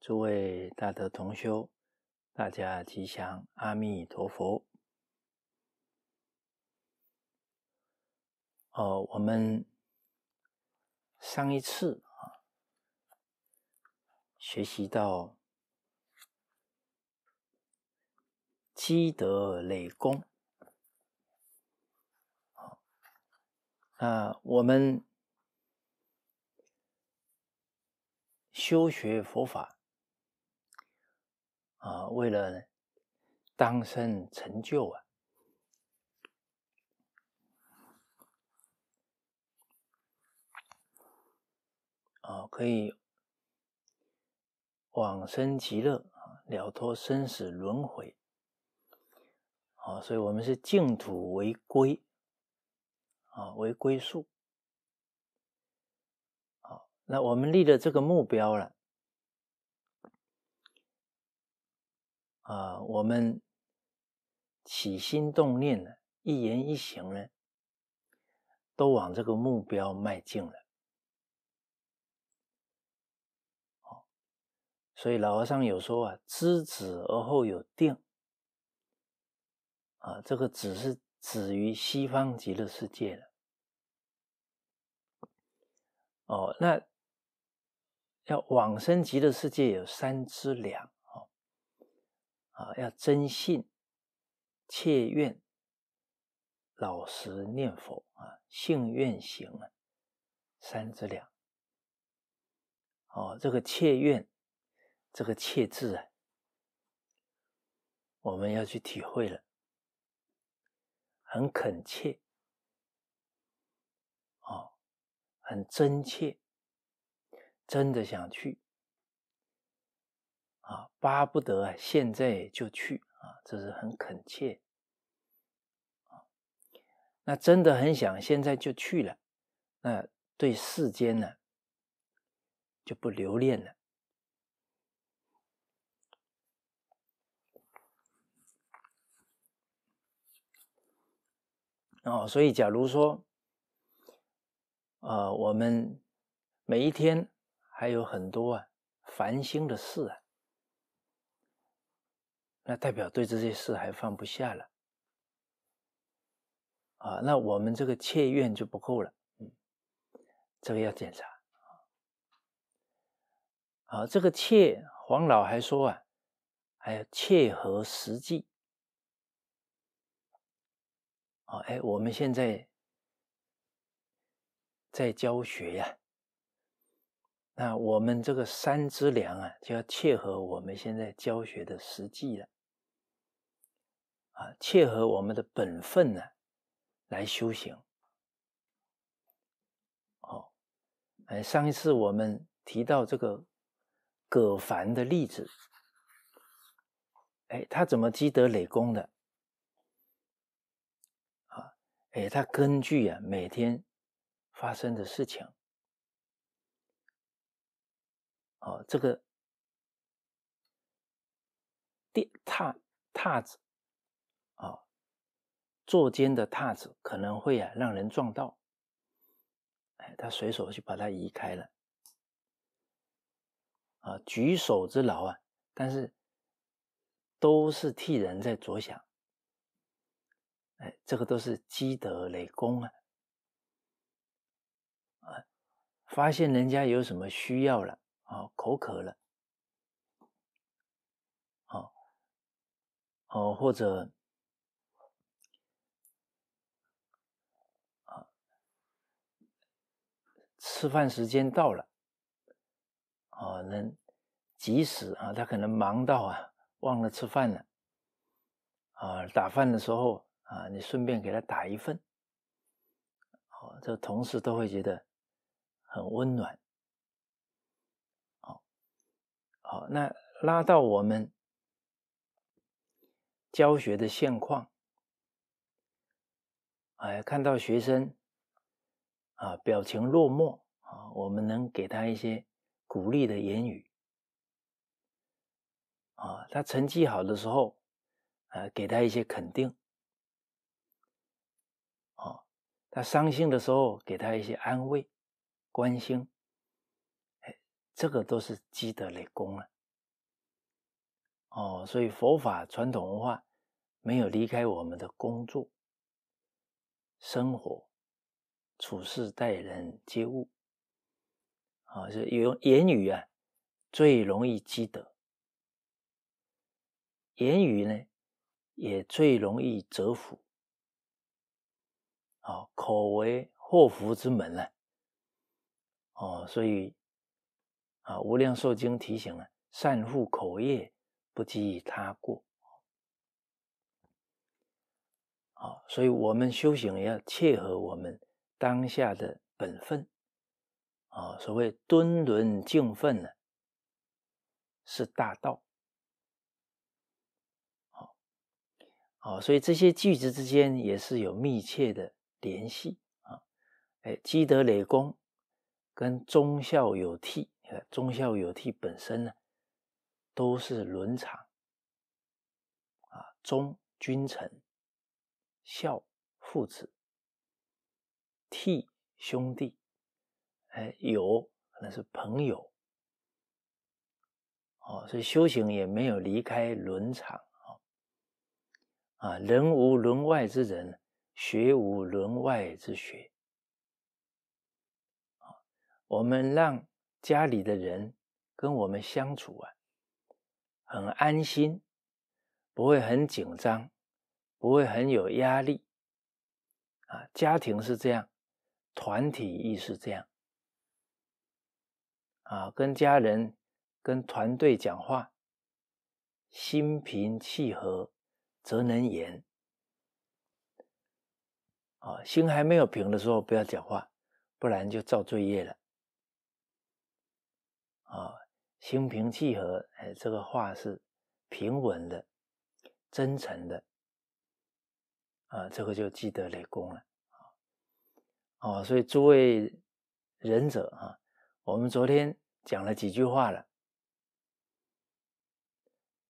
诸位大德同修，大家吉祥！阿弥陀佛。哦，我们上一次啊，学习到积德累功。啊，我们修学佛法。啊，为了当生成就啊，啊，可以往生极乐啊，了脱生死轮回啊，所以我们是净土为归啊，为归宿。好，那我们立了这个目标了。啊，我们起心动念呢，一言一行呢，都往这个目标迈进了。哦，所以老和尚有说啊，知止而后有定。啊，这个止是止于西方极乐世界了。哦，那要往生极乐世界有三知两。啊，要真信、切愿、老实念佛啊，信愿行啊，三只两。哦，这个切愿，这个切字啊，我们要去体会了，很恳切，哦，很真切，真的想去。啊，巴不得现在就去啊，这是很恳切那真的很想现在就去了，那对世间呢就不留恋了。哦，所以假如说，呃，我们每一天还有很多啊烦心的事啊。那代表对这些事还放不下了啊！那我们这个切愿就不够了，嗯，这个要检查啊。好，这个切黄老还说啊，还要切合实际。哦，哎，我们现在在教学呀，那我们这个三之良啊，就要切合我们现在教学的实际了。啊，切合我们的本分呢，来修行。哦，哎，上一次我们提到这个葛凡的例子，哎，他怎么积德累功的？啊，哎，他根据啊每天发生的事情，哦，这个踏踏榻子。坐肩的踏子可能会啊让人撞到，哎，他随手就把它移开了，啊，举手之劳啊，但是都是替人在着想，哎，这个都是积德累功啊，啊，发现人家有什么需要了，啊，口渴了，好，哦，或者。吃饭时间到了，哦，能及时啊，他可能忙到啊忘了吃饭了，啊，打饭的时候啊，你顺便给他打一份，哦，这同事都会觉得很温暖，好，好，那拉到我们教学的现况，哎，看到学生。啊，表情落寞啊，我们能给他一些鼓励的言语啊，他成绩好的时候，呃，给他一些肯定啊，他伤心的时候给他一些安慰、关心，哎，这个都是积德累功了哦。所以佛法传统文化没有离开我们的工作、生活。处事待人接物，好是有言语啊，最容易积德；言语呢，也最容易折福。好，口为祸福之门了。哦，所以啊，《无量寿经》提醒了：善护口业，不讥他过。好，所以我们修行要切合我们。当下的本分，啊，所谓敦伦敬奋呢，是大道。好，好，所以这些句子之间也是有密切的联系啊。哎，积德累功跟忠孝有悌，忠孝有悌本身呢，都是伦常啊，忠君臣，孝父子。替兄弟，哎，有可能是朋友，哦，所以修行也没有离开伦场，啊，啊，人无伦外之人，学无伦外之学，我们让家里的人跟我们相处啊，很安心，不会很紧张，不会很有压力，啊，家庭是这样。团体意识这样，啊，跟家人、跟团队讲话，心平气和则能言。啊，心还没有平的时候，不要讲话，不然就造罪业了。啊，心平气和，哎，这个话是平稳的、真诚的，啊，这个就积德累功了。哦，所以诸位仁者啊，我们昨天讲了几句话了，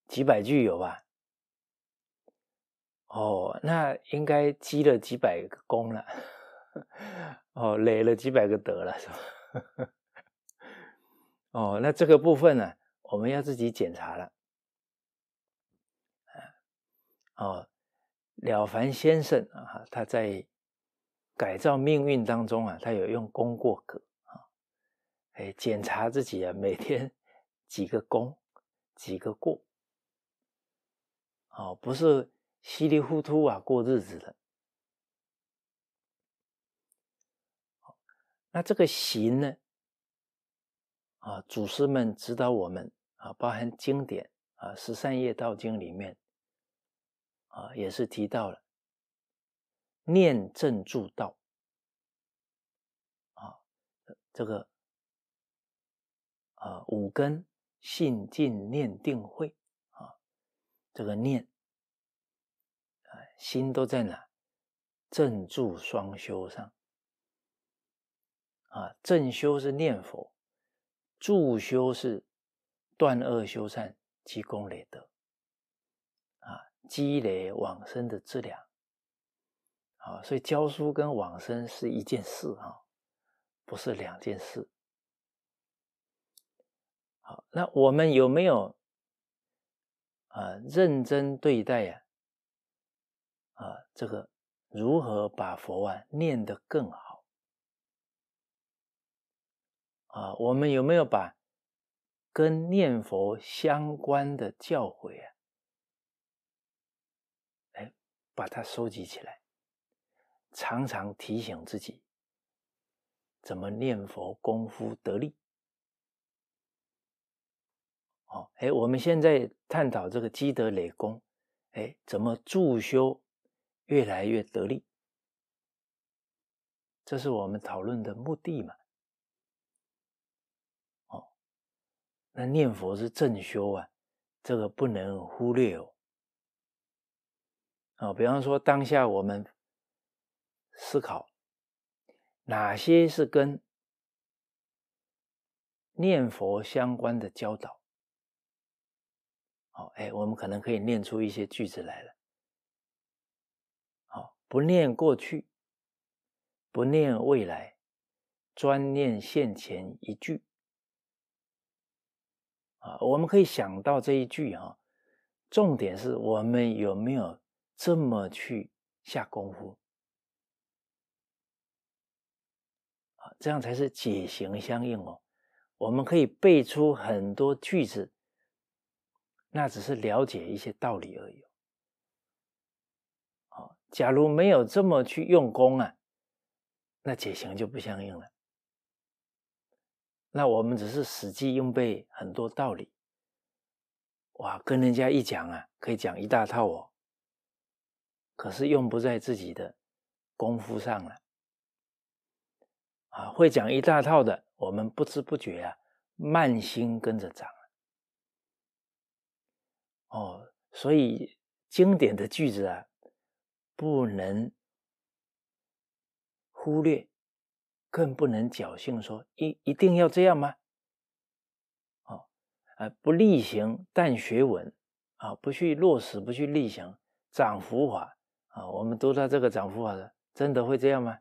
几百句有吧？哦，那应该积了几百个功了，哦，累了几百个德了，是吧？哦，那这个部分呢，我们要自己检查了。啊，哦，了凡先生啊，他在。改造命运当中啊，他有用功过格啊，哎，检查自己啊，每天几个功，几个过，好，不是稀里糊涂啊过日子的。那这个行呢？啊，祖师们指导我们啊，包含经典啊，《十三页道经》里面啊，也是提到了。念正助道，啊，这个啊五根信尽念定慧啊，这个念啊心都在哪？正助双修上啊，正修是念佛，助修是断恶修善，积功累德啊，积累往生的质量。啊，所以教书跟往生是一件事啊，不是两件事。好，那我们有没有啊认真对待呀？啊，这个如何把佛啊念得更好？啊，我们有没有把跟念佛相关的教诲啊，哎，把它收集起来？常常提醒自己怎么念佛功夫得力。哦，哎，我们现在探讨这个积德累功，哎，怎么助修越来越得力，这是我们讨论的目的嘛。哦，那念佛是正修啊，这个不能忽略哦。哦，比方说当下我们。思考哪些是跟念佛相关的教导？好，哎，我们可能可以念出一些句子来了。好，不念过去，不念未来，专念现前一句。啊，我们可以想到这一句哈，重点是我们有没有这么去下功夫？这样才是解行相应哦。我们可以背出很多句子，那只是了解一些道理而已。哦，假如没有这么去用功啊，那解行就不相应了。那我们只是死记硬背很多道理，哇，跟人家一讲啊，可以讲一大套哦。可是用不在自己的功夫上了。啊，会讲一大套的，我们不知不觉啊，慢心跟着涨。哦，所以经典的句子啊，不能忽略，更不能侥幸说一一定要这样吗？哦，啊，不力行但学文，啊，不去落实，不去力行，涨浮华啊，我们都在这个涨浮华的，真的会这样吗？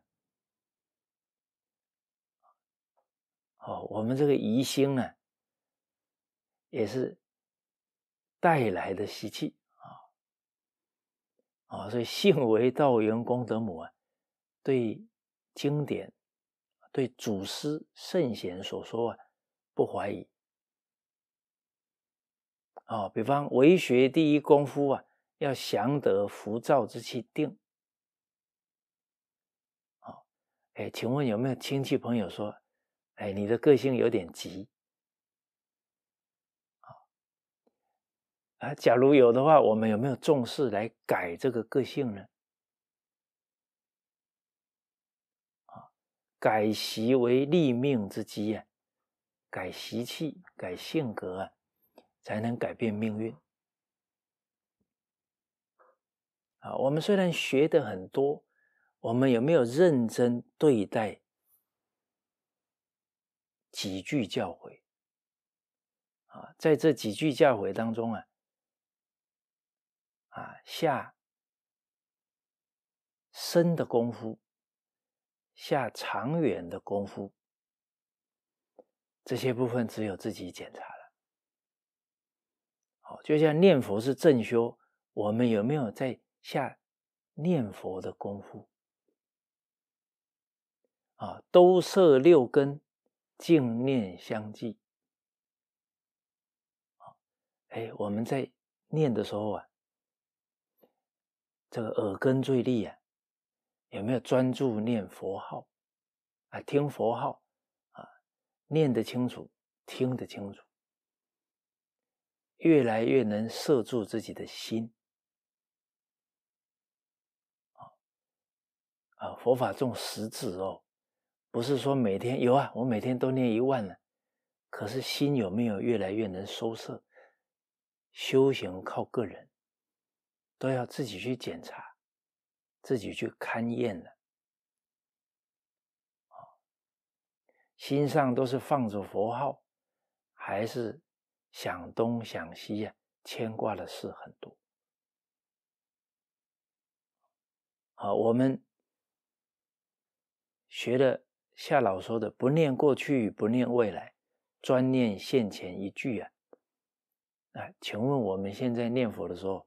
哦，我们这个疑心啊，也是带来的习气啊，啊，所以信为道源功德母啊，对经典、对祖师圣贤所说啊，不怀疑。哦，比方为学第一功夫啊，要降得浮躁之气定。好，哎，请问有没有亲戚朋友说？哎，你的个性有点急啊！啊，假如有的话，我们有没有重视来改这个个性呢？啊，改习为立命之基呀，改习气、改性格啊，才能改变命运啊！我们虽然学的很多，我们有没有认真对待？几句教诲啊，在这几句教诲当中啊，啊下深的功夫，下长远的功夫，这些部分只有自己检查了。好，就像念佛是正修，我们有没有在下念佛的功夫啊？都摄六根。静念相继，哎，我们在念的时候啊，这个耳根最利啊，有没有专注念佛号啊？听佛号啊，念得清楚，听得清楚，越来越能摄住自己的心，啊，啊，佛法重实质哦。不是说每天有啊，我每天都念一万了，可是心有没有越来越能收摄？修行靠个人，都要自己去检查，自己去勘验了。啊，心上都是放着佛号，还是想东想西呀，牵挂的事很多。好，我们学的。夏老说的“不念过去，不念未来，专念现前一句”啊，啊，请问我们现在念佛的时候，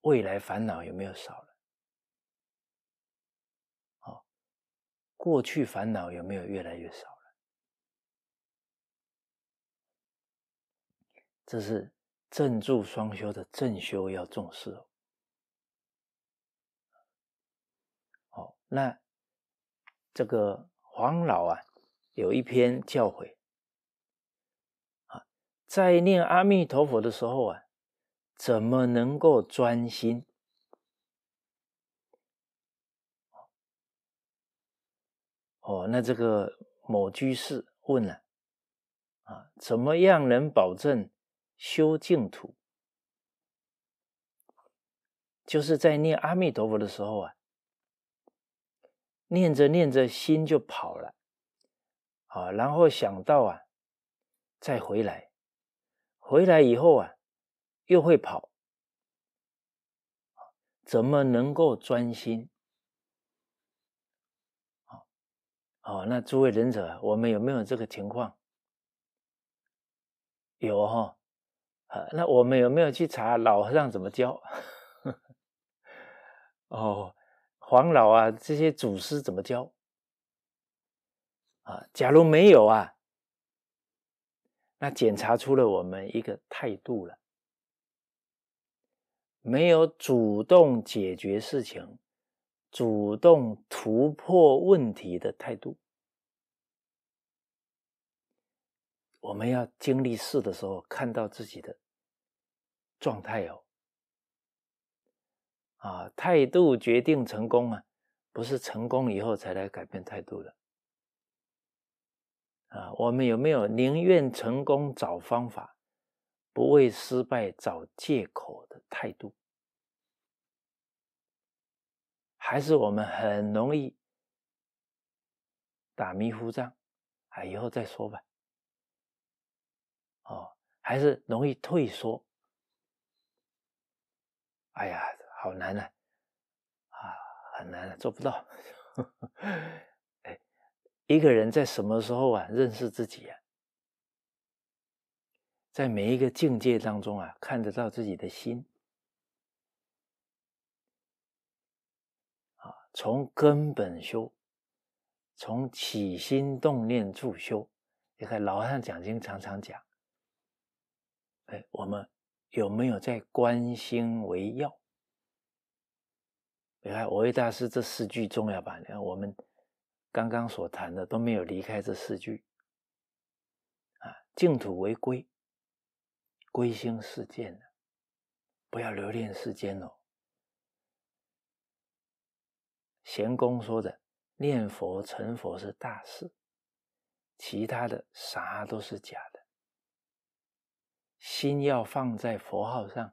未来烦恼有没有少了？好，过去烦恼有没有越来越少了？这是正住双修的正修要重视哦。好，那。这个黄老啊，有一篇教诲啊，在念阿弥陀佛的时候啊，怎么能够专心？哦，那这个某居士问了啊，怎么样能保证修净土？就是在念阿弥陀佛的时候啊。念着念着心就跑了，啊，然后想到啊，再回来，回来以后啊，又会跑，怎么能够专心？哦，那诸位仁者，我们有没有这个情况？有哈，啊，那我们有没有去查老和尚怎么教？哦。黄老啊，这些祖师怎么教？啊，假如没有啊，那检查出了我们一个态度了，没有主动解决事情、主动突破问题的态度。我们要经历事的时候，看到自己的状态哦。啊，态度决定成功啊，不是成功以后才来改变态度的啊。我们有没有宁愿成功找方法，不为失败找借口的态度？还是我们很容易打迷糊仗？啊，以后再说吧。哦，还是容易退缩。哎呀！好难呢、啊，很难啊，做不到。哎，一个人在什么时候啊认识自己呀？在每一个境界当中啊，看得到自己的心啊，从根本修，从起心动念处修。你看老汉讲经常常讲，哎，我们有没有在观心为要？你看，我为大师这四句重要吧？你看我们刚刚所谈的都没有离开这四句啊！净土为归，归心似箭的，不要留恋世间哦。贤公说的，念佛成佛是大事，其他的啥都是假的。心要放在佛号上，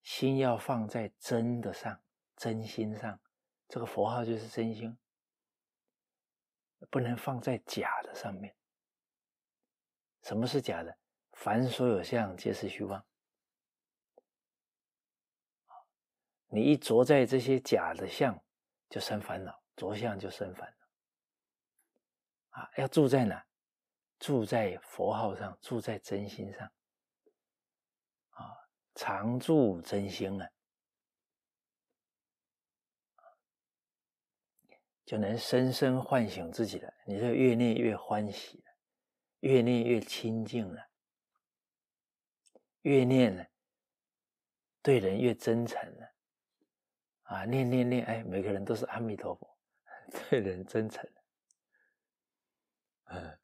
心要放在真的上。真心上，这个佛号就是真心，不能放在假的上面。什么是假的？凡所有相，皆是虚妄。你一着在这些假的相，就生烦恼；着相就生烦恼。啊，要住在哪？住在佛号上，住在真心上。啊，常住真心啊。就能深深唤醒自己了。你就越念越欢喜了，越念越清净了，越念呢，对人越真诚了。啊，念念念，哎，每个人都是阿弥陀佛，对人真诚。嗯，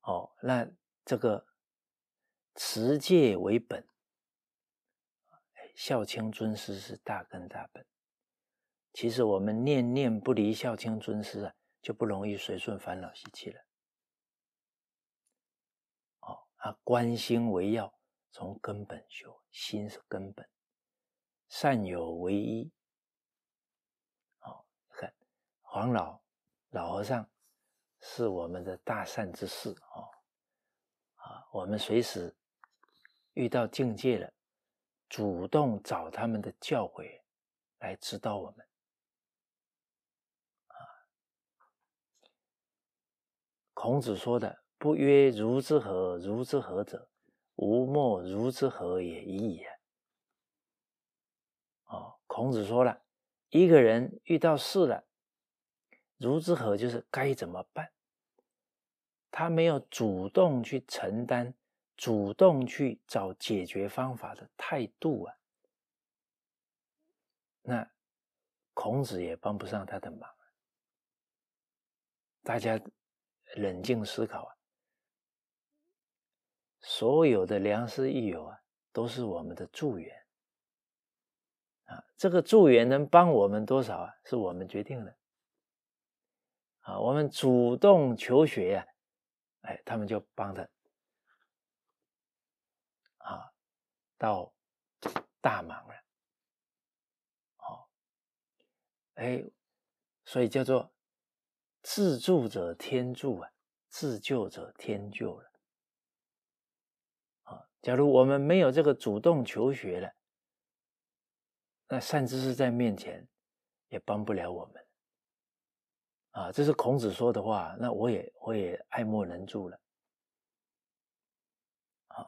哦，那这个持戒为本，孝亲尊师是大根大本。其实我们念念不离孝亲尊师啊，就不容易随顺烦恼习气了。哦啊，观心为要，从根本修心是根本，善有为一。哦，看黄老老和尚是我们的大善之士啊啊，我们随时遇到境界了，主动找他们的教诲来指导我们。孔子说的“不曰如之何，如之何者，吾莫如之何也已也。”哦，孔子说了，一个人遇到事了，如之何就是该怎么办。他没有主动去承担、主动去找解决方法的态度啊，那孔子也帮不上他的忙。大家。冷静思考啊！所有的良师益友啊，都是我们的助缘啊。这个助缘能帮我们多少啊？是我们决定的。啊，我们主动求学呀，哎，他们就帮他啊，到大忙了。好，哎，所以叫做。自助者天助啊，自救者天救了。啊，假如我们没有这个主动求学了，那善知识在面前也帮不了我们。啊，这是孔子说的话，那我也我也爱莫能助了。啊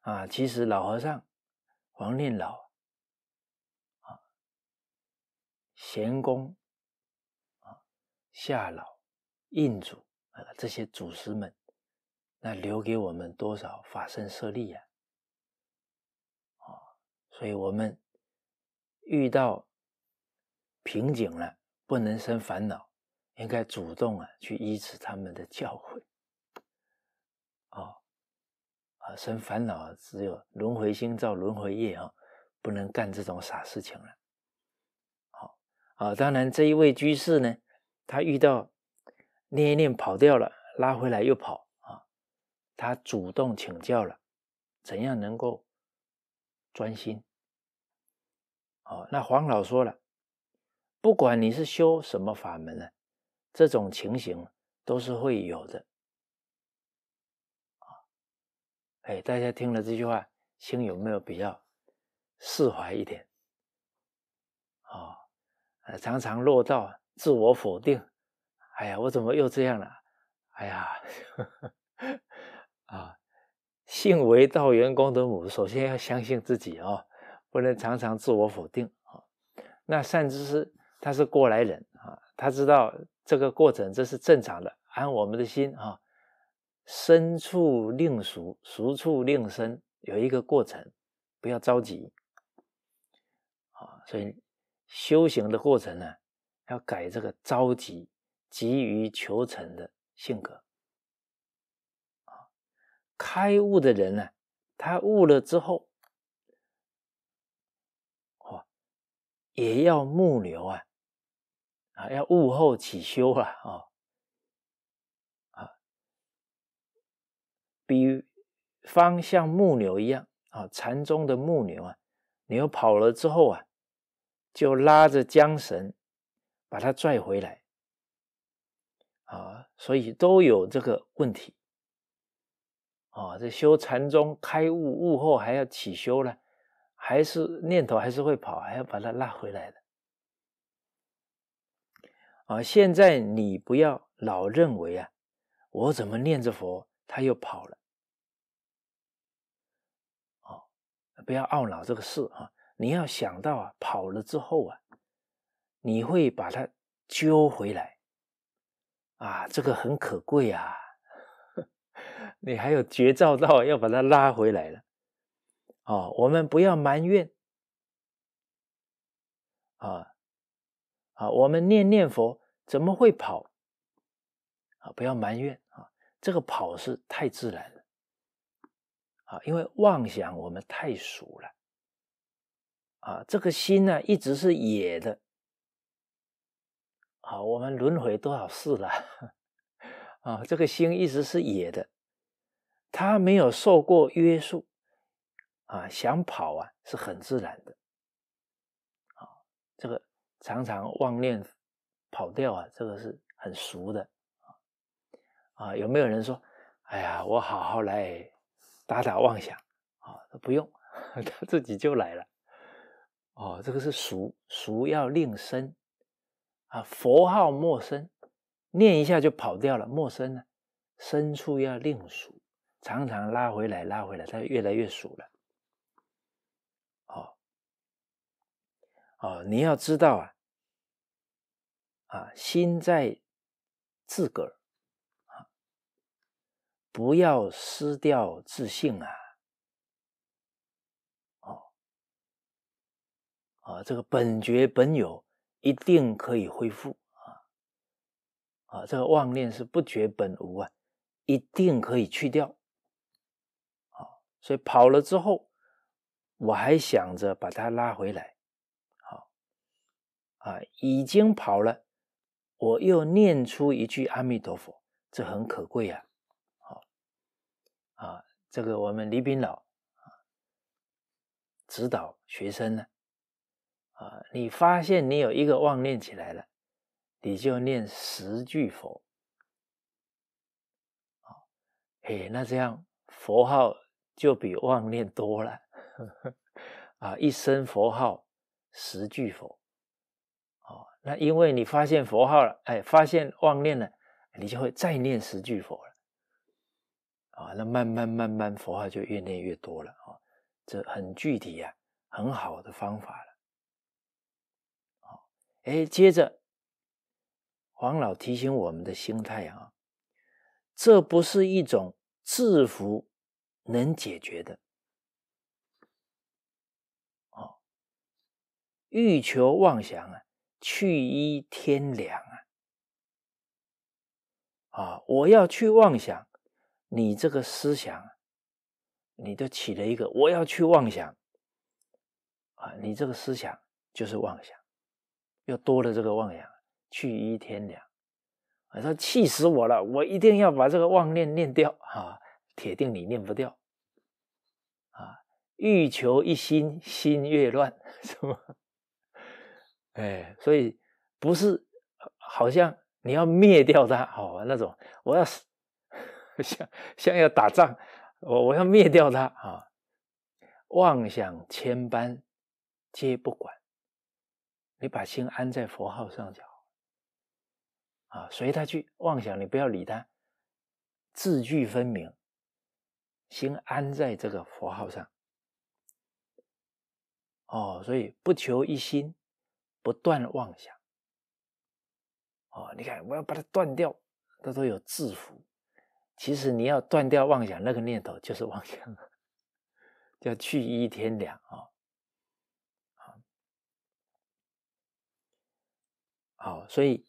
啊，其实老和尚黄念老啊，贤公。夏老、印祖啊，这些祖师们，那留给我们多少法身舍利呀？啊，所以我们遇到瓶颈了，不能生烦恼，应该主动啊去依治他们的教诲。哦，啊，生烦恼只有轮回心造轮回业啊，不能干这种傻事情了。好啊，当然这一位居士呢。他遇到练一练跑掉了，拉回来又跑啊，他主动请教了，怎样能够专心？哦，那黄老说了，不管你是修什么法门呢，这种情形都是会有的。啊，哎，大家听了这句话，心有没有比较释怀一点？哦，常常落到。自我否定，哎呀，我怎么又这样了？哎呀，呵 呵啊，信为道员功德母，首先要相信自己啊，不能常常自我否定啊。那善知识他是过来人啊，他知道这个过程这是正常的，安我们的心啊，身处令俗，俗处令身，有一个过程，不要着急啊。所以修行的过程呢？要改这个着急、急于求成的性格啊！开悟的人呢，他悟了之后，也要木牛啊，啊，要悟后起修啊，啊，比方像木牛一样啊，禅宗的木牛啊，牛跑了之后啊，就拉着缰绳。把它拽回来，啊，所以都有这个问题，啊，这修禅宗开悟悟后还要起修呢，还是念头还是会跑，还要把它拉回来的，啊，现在你不要老认为啊，我怎么念着佛他又跑了，啊，不要懊恼这个事啊，你要想到啊跑了之后啊。你会把它揪回来啊！这个很可贵啊，你还有绝招到要把它拉回来了。啊，我们不要埋怨啊，啊，我们念念佛怎么会跑啊？不要埋怨啊，这个跑是太自然了啊，因为妄想我们太熟了啊，这个心呢一直是野的。啊，我们轮回多少世了啊？这个心一直是野的，他没有受过约束啊，想跑啊是很自然的啊。这个常常妄念跑掉啊，这个是很熟的啊。啊，有没有人说？哎呀，我好好来打打妄想啊，不用，他自己就来了。哦，这个是熟熟要令生。啊，佛号陌生，念一下就跑掉了。陌生呢，深处要另数，常常拉回来，拉回来，它越来越熟了。哦，哦，你要知道啊，啊，心在自个儿啊，不要失掉自信啊。哦，啊，这个本觉本有。一定可以恢复啊！啊，这个妄念是不觉本无啊，一定可以去掉啊。所以跑了之后，我还想着把它拉回来，好啊，已经跑了，我又念出一句阿弥陀佛，这很可贵呀！啊啊，这个我们李炳老指导学生呢。啊！你发现你有一个妄念起来了，你就念十句佛。啊，嘿，那这样佛号就比妄念多了啊！一生佛号，十句佛。哦，那因为你发现佛号了，哎，发现妄念了，你就会再念十句佛了。啊，那慢慢慢慢，佛号就越念越多了。啊，这很具体呀，很好的方法了。哎，接着黄老提醒我们的心态啊，这不是一种制服能解决的欲求妄想啊，去一天凉啊！啊，我要去妄想，你这个思想，你就起了一个我要去妄想啊，你这个思想就是妄想。又多了这个妄想，去一天两，我说气死我了！我一定要把这个妄念念掉啊！铁定你念不掉，啊，欲求一心，心越乱 是吗？哎，所以不是好像你要灭掉它好那种，我要像像要打仗，我我要灭掉它啊！妄想千般，皆不管。你把心安在佛号上就好。啊，随他去妄想，你不要理他，字句分明，心安在这个佛号上，哦，所以不求一心，不断妄想，哦，你看我要把它断掉，它都有制服，其实你要断掉妄想，那个念头就是妄想 叫去一天两啊。好，所以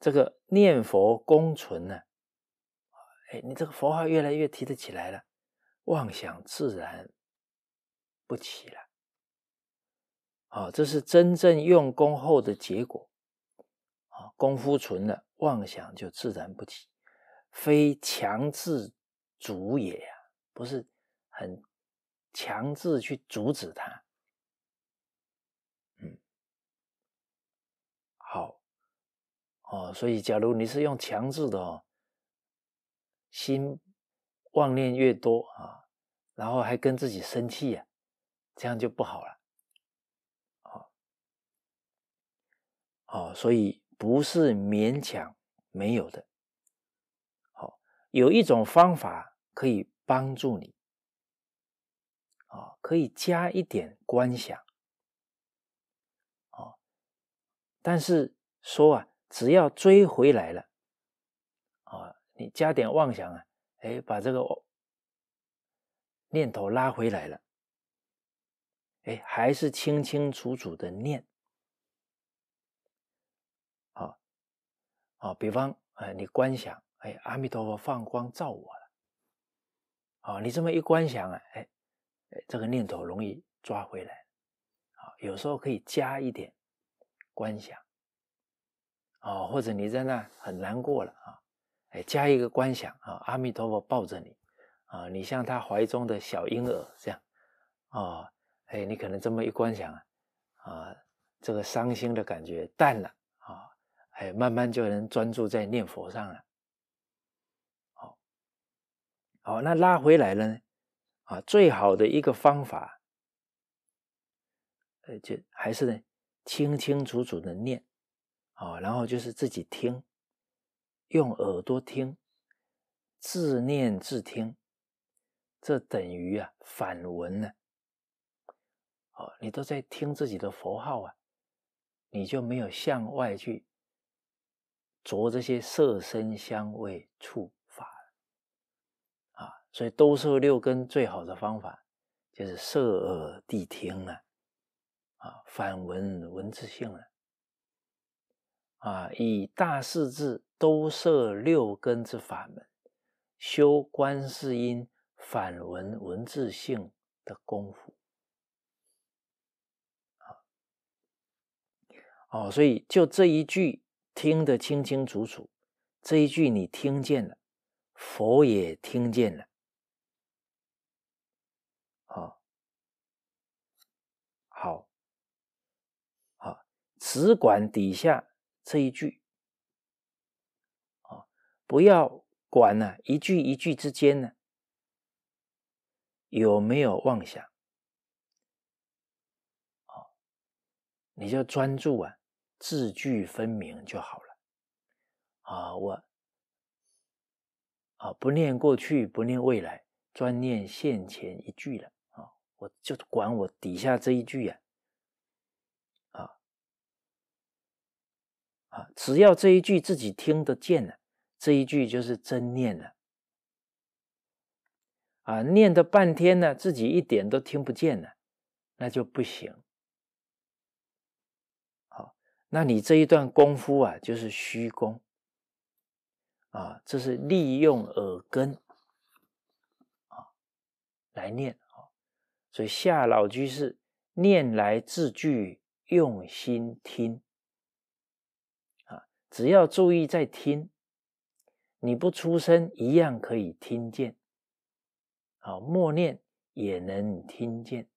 这个念佛功纯呢，哎，你这个佛号越来越提得起来了，妄想自然不起了。哦，这是真正用功后的结果。啊，功夫纯了，妄想就自然不起，非强制主也呀，不是很强制去阻止它。哦，所以假如你是用强制的哦，心妄念越多啊，然后还跟自己生气啊，这样就不好了。哦，哦，所以不是勉强没有的。好，有一种方法可以帮助你。啊，可以加一点观想。啊，但是说啊。只要追回来了，啊，你加点妄想啊，哎，把这个念头拉回来了，哎，还是清清楚楚的念，好，好，比方哎，你观想，哎，阿弥陀佛放光照我了，好，你这么一观想啊，哎，哎，这个念头容易抓回来，啊，有时候可以加一点观想。哦，或者你在那很难过了啊，哎，加一个观想啊，阿弥陀佛抱着你，啊，你像他怀中的小婴儿这样，啊，哎，你可能这么一观想啊，啊，这个伤心的感觉淡了啊，哎，慢慢就能专注在念佛上了。好，好，那拉回来呢，啊，最好的一个方法，呃，就还是呢，清清楚楚的念。哦，然后就是自己听，用耳朵听，自念自听，这等于啊反闻呢。哦，你都在听自己的佛号啊，你就没有向外去着这些色身香味触法啊，所以兜售六根最好的方法，就是摄耳谛听啊，啊反闻闻自性了。啊，以大四字都摄六根之法门，修观世音反文文字性的功夫。啊，哦，所以就这一句听得清清楚楚，这一句你听见了，佛也听见了。好，好，好，此管底下。这一句，啊，不要管呢，一句一句之间呢，有没有妄想，啊，你就专注啊，字句分明就好了，啊，我，啊，不念过去，不念未来，专念现前一句了，啊，我就管我底下这一句呀。啊，只要这一句自己听得见了，这一句就是真念了。啊，念的半天呢，自己一点都听不见了，那就不行。好，那你这一段功夫啊，就是虚功。啊，这是利用耳根啊来念啊。所以夏老居士念来自句用心听。只要注意在听，你不出声一样可以听见。好，默念也能听见。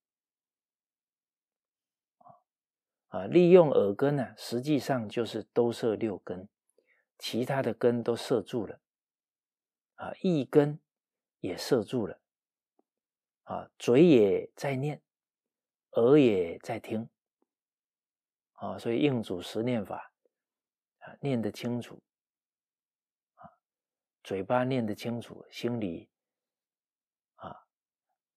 啊，利用耳根呢，实际上就是都设六根，其他的根都设住了。啊，一根也设住了。啊，嘴也在念，耳也在听。啊，所以应主十念法。念得清楚，啊，嘴巴念得清楚，心里，啊，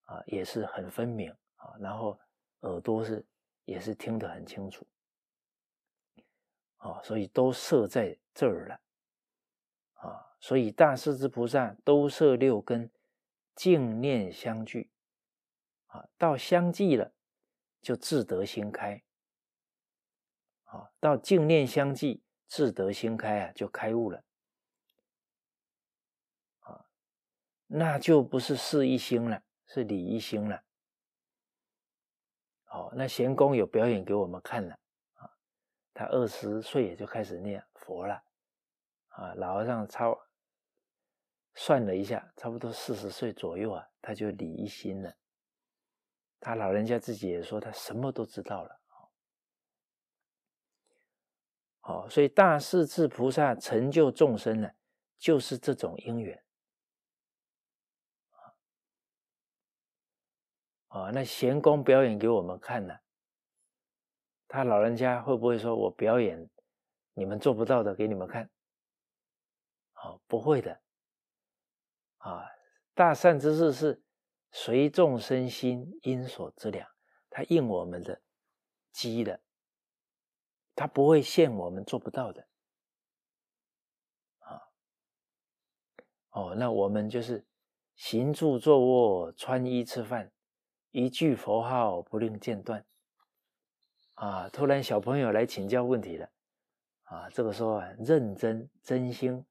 啊也是很分明啊，然后耳朵是也是听得很清楚，啊，所以都设在这儿了，啊，所以大势至菩萨都设六根，净念相聚，啊，到相继了就自得心开，啊，到净念相继。智德心开啊，就开悟了啊，那就不是事一心了，是理一心了。哦，那贤公有表演给我们看了啊，他二十岁也就开始念佛了啊，老和尚超算了一下，差不多四十岁左右啊，他就理一心了。他老人家自己也说，他什么都知道了。哦，所以大势至菩萨成就众生呢，就是这种因缘。啊，那闲公表演给我们看呢，他老人家会不会说我表演你们做不到的给你们看？好，不会的。啊，大善之事是随众生心因所之量，他应我们的机的。他不会限我们做不到的，啊，哦，那我们就是行住坐卧、穿衣吃饭，一句佛号不令间断，啊，突然小朋友来请教问题了，啊，这个时候啊，认真真心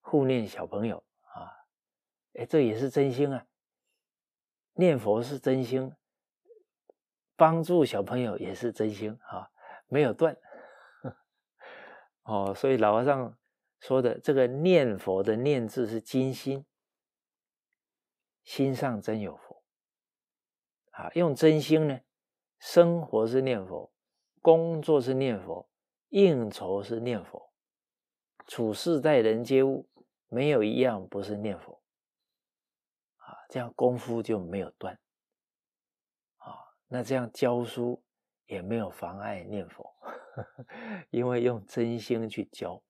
护念小朋友啊，哎，这也是真心啊，念佛是真心，帮助小朋友也是真心啊。没有断 哦，所以老和尚说的这个念佛的念字是金心，心上真有佛啊。用真心呢，生活是念佛，工作是念佛，应酬是念佛，处事待人接物，没有一样不是念佛啊。这样功夫就没有断啊。那这样教书。也没有妨碍念佛，因为用真心去教。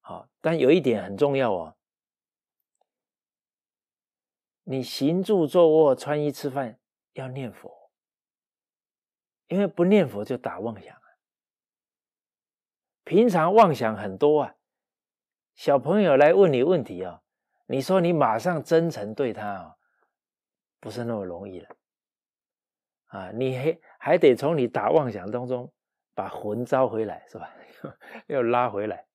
好，但有一点很重要哦，你行住坐卧、穿衣吃饭要念佛，因为不念佛就打妄想啊。平常妄想很多啊，小朋友来问你问题啊，你说你马上真诚对他啊，不是那么容易了啊，你。还得从你打妄想当中把魂招回来，是吧？要拉回来。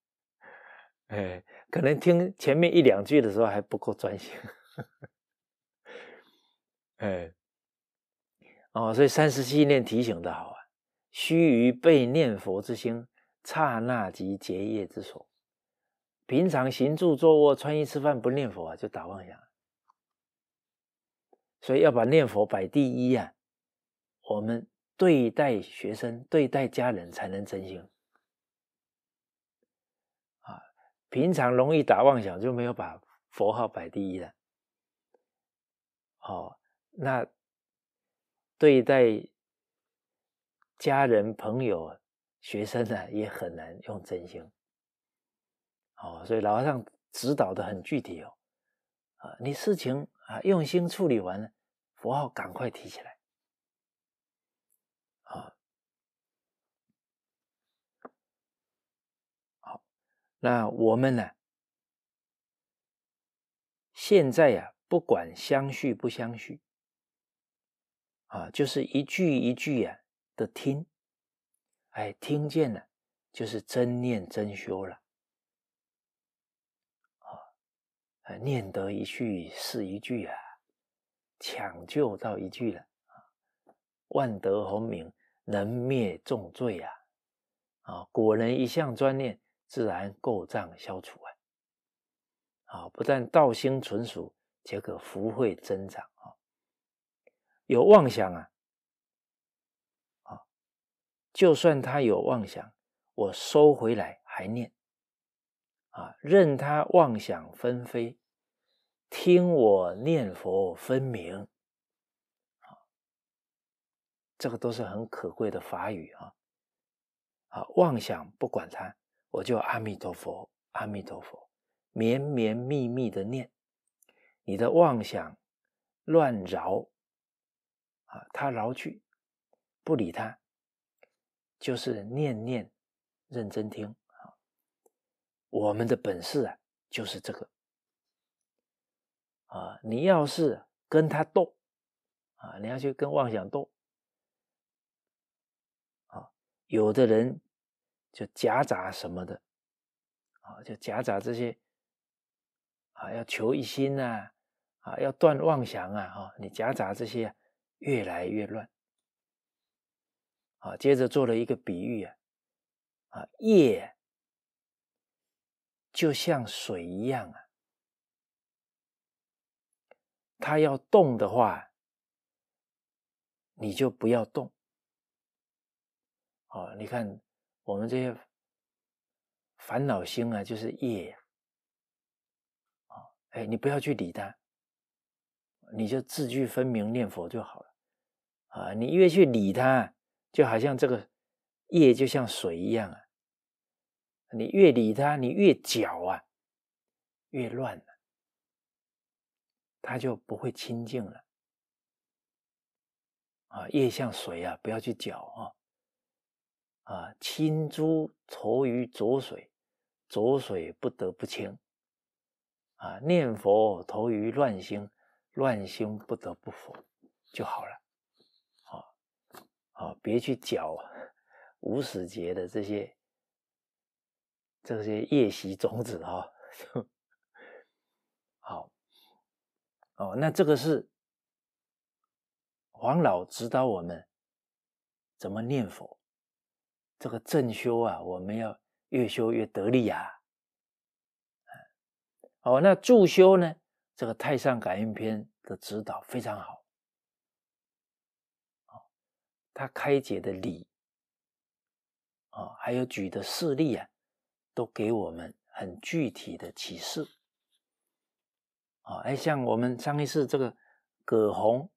哎，可能听前面一两句的时候还不够专心。哎，哦，所以三十七念提醒的好啊。须臾被念佛之心，刹那即结业之所。平常行住坐卧、穿衣吃饭不念佛啊，就打妄想。所以要把念佛摆第一啊，我们。对待学生、对待家人，才能真心啊！平常容易打妄想，就没有把佛号摆第一了。哦，那对待家人、朋友、学生呢，也很难用真心。哦，所以老和尚指导的很具体哦。啊，你事情啊，用心处理完了，佛号赶快提起来。那我们呢？现在呀，不管相续不相续，啊，就是一句一句呀的听，哎，听见了就是真念真修了。啊，念得一句是一句啊，抢救到一句了，万德洪明能灭重罪啊！啊，果人一向专念。自然垢障消除啊！啊，不但道心纯熟，且可福慧增长啊。有妄想啊，啊，就算他有妄想，我收回来还念啊，任他妄想纷飞，听我念佛分明这个都是很可贵的法语啊！啊，妄想不管他。我就阿弥陀佛，阿弥陀佛，绵绵密密的念，你的妄想乱扰啊，他饶去不理他，就是念念认真听啊。我们的本事啊，就是这个啊。你要是跟他斗啊，你要去跟妄想斗啊，有的人。就夹杂什么的，啊，就夹杂这些，啊，要求一心呐，啊，要断妄想啊，哈，你夹杂这些越来越乱，啊，接着做了一个比喻啊，啊，业就像水一样啊，它要动的话，你就不要动，啊，你看。我们这些烦恼心啊，就是业啊！哎，你不要去理它，你就字句分明念佛就好了。啊，你越去理它，就好像这个业就像水一样啊。你越理它，你越搅啊，越乱了，它就不会清净了。啊，业像水啊，不要去搅啊。啊，清珠愁于浊水，浊水不得不清；啊，念佛投于乱心，乱心不得不佛，就好了。好，好，别去搅无始劫的这些这些夜习种子啊。好，哦，那这个是黄老指导我们怎么念佛。这个正修啊，我们要越修越得力啊，哦，那助修呢？这个《太上感应篇》的指导非常好，啊，他开解的理啊，还有举的事例啊，都给我们很具体的启示。啊，哎，像我们上一次这个葛洪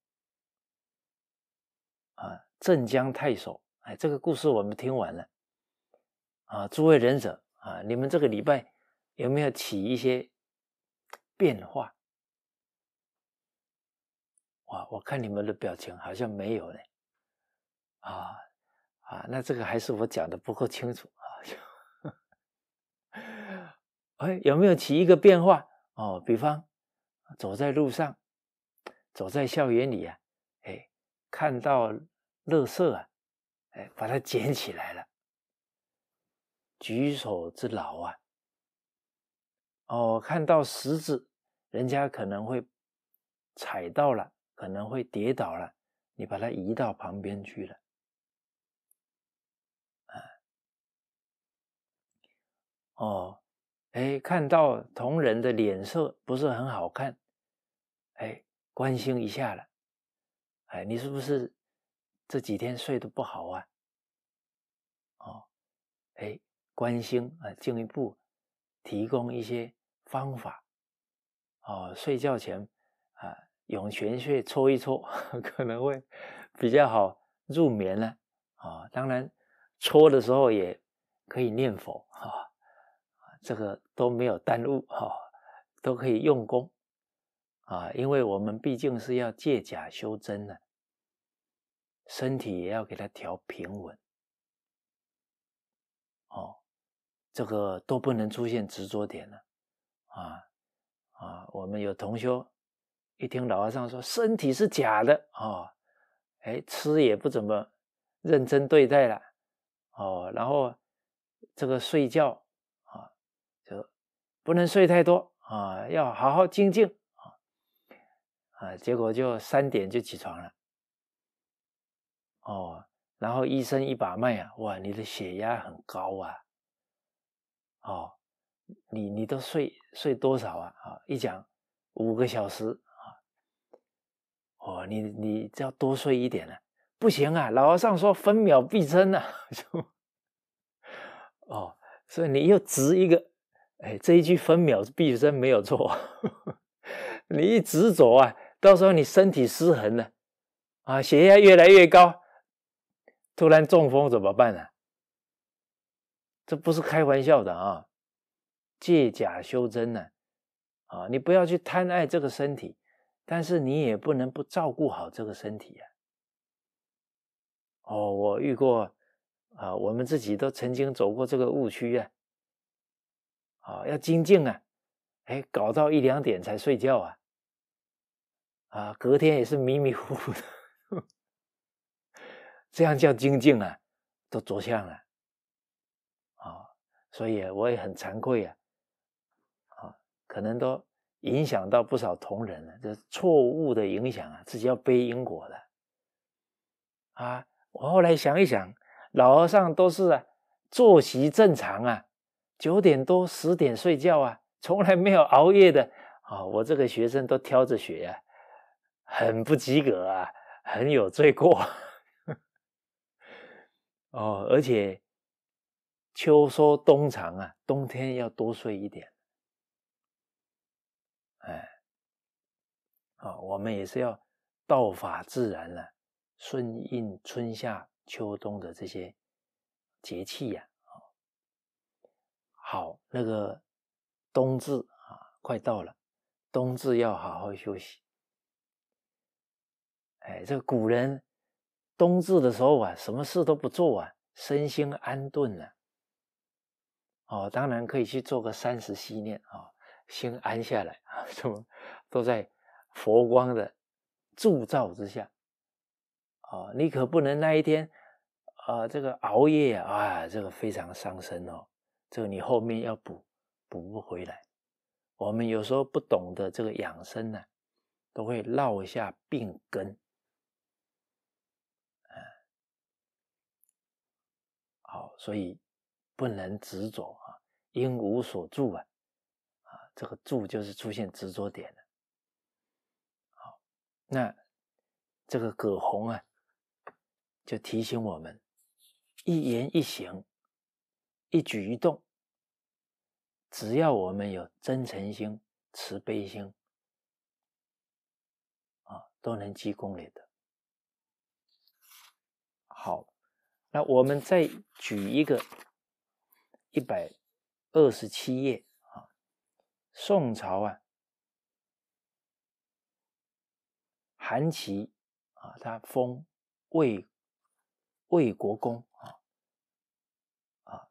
啊，镇江太守。哎，这个故事我们听完了，啊，诸位忍者啊，你们这个礼拜有没有起一些变化？哇，我看你们的表情好像没有呢，啊啊，那这个还是我讲的不够清楚啊。哎，有没有起一个变化？哦，比方走在路上，走在校园里啊，哎，看到乐色啊。哎，把它捡起来了，举手之劳啊！哦，看到石子，人家可能会踩到了，可能会跌倒了，你把它移到旁边去了。啊，哦，哎，看到同人的脸色不是很好看，哎，关心一下了，哎，你是不是？这几天睡得不好啊，哦，哎，关心啊，进一步提供一些方法，哦，睡觉前啊，涌泉穴搓一搓，可能会比较好入眠呢。啊，当然，搓的时候也可以念佛哈，这个都没有耽误哈，都可以用功啊，因为我们毕竟是要借假修真的。身体也要给它调平稳，哦，这个都不能出现执着点了，啊啊！我们有同修一听老和尚说身体是假的啊，哎，吃也不怎么认真对待了，哦，然后这个睡觉啊，就不能睡太多啊，要好好精进啊啊！结果就三点就起床了。哦，然后医生一把脉啊，哇，你的血压很高啊！哦，你你都睡睡多少啊？啊，一讲五个小时啊！哦，你你只要多睡一点了，不行啊！老和尚说分秒必争呐，就哦，所以你又直一个，哎，这一句分秒必争没有错，你一执着啊，到时候你身体失衡了，啊，血压越来越高。突然中风怎么办呢？这不是开玩笑的啊！借假修真呢，啊，你不要去贪爱这个身体，但是你也不能不照顾好这个身体呀。哦，我遇过，啊，我们自己都曾经走过这个误区啊，啊，要精进啊，哎，搞到一两点才睡觉啊，啊，隔天也是迷迷糊糊的。这样叫精进啊，都着相了啊！所以我也很惭愧啊，啊，可能都影响到不少同仁了，这错误的影响啊，自己要背因果的啊！我后来想一想，老和尚都是啊，作息正常啊，九点多十点睡觉啊，从来没有熬夜的啊！我这个学生都挑着学啊，很不及格啊，很有罪过。哦，而且秋收冬藏啊，冬天要多睡一点。哎，哦，我们也是要道法自然了，顺应春夏秋冬的这些节气呀。好，那个冬至啊，快到了，冬至要好好休息。哎，这个古人。冬至的时候啊，什么事都不做啊，身心安顿了，哦，当然可以去做个三十息念啊，心安下来啊，什么都在佛光的铸造之下，哦，你可不能那一天啊，这个熬夜啊，这个非常伤身哦，这个你后面要补，补不回来。我们有时候不懂得这个养生呢，都会落下病根。所以不能执着啊，因无所住啊，啊，这个住就是出现执着点了。好，那这个葛洪啊，就提醒我们，一言一行，一举一动，只要我们有真诚心、慈悲心，啊，都能积功德。好。那我们再举一个，一百二十七页啊，宋朝啊，韩琦啊，他封魏魏国公啊，啊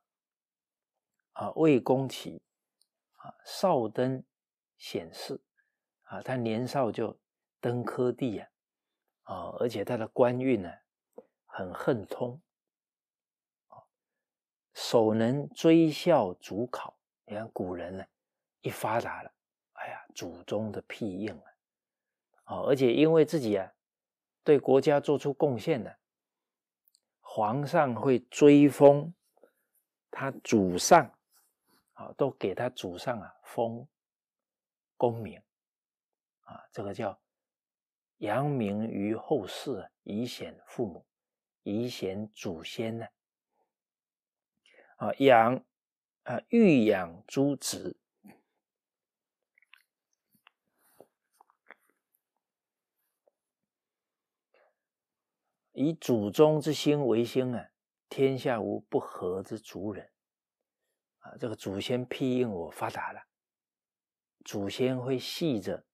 啊魏公琦啊，少登显仕啊，他年少就登科第啊。啊，而且他的官运呢很亨通。手能追孝祖考，你看古人呢，一发达了，哎呀，祖宗的庇佑啊，啊，而且因为自己啊，对国家做出贡献呢，皇上会追封他祖上，啊，都给他祖上啊封功名，啊，这个叫扬名于后世，以显父母，以显祖先呢。啊，养啊，欲养诸子，以祖宗之心为心啊，天下无不和之族人啊。这个祖先庇佑我发达了，祖先会系着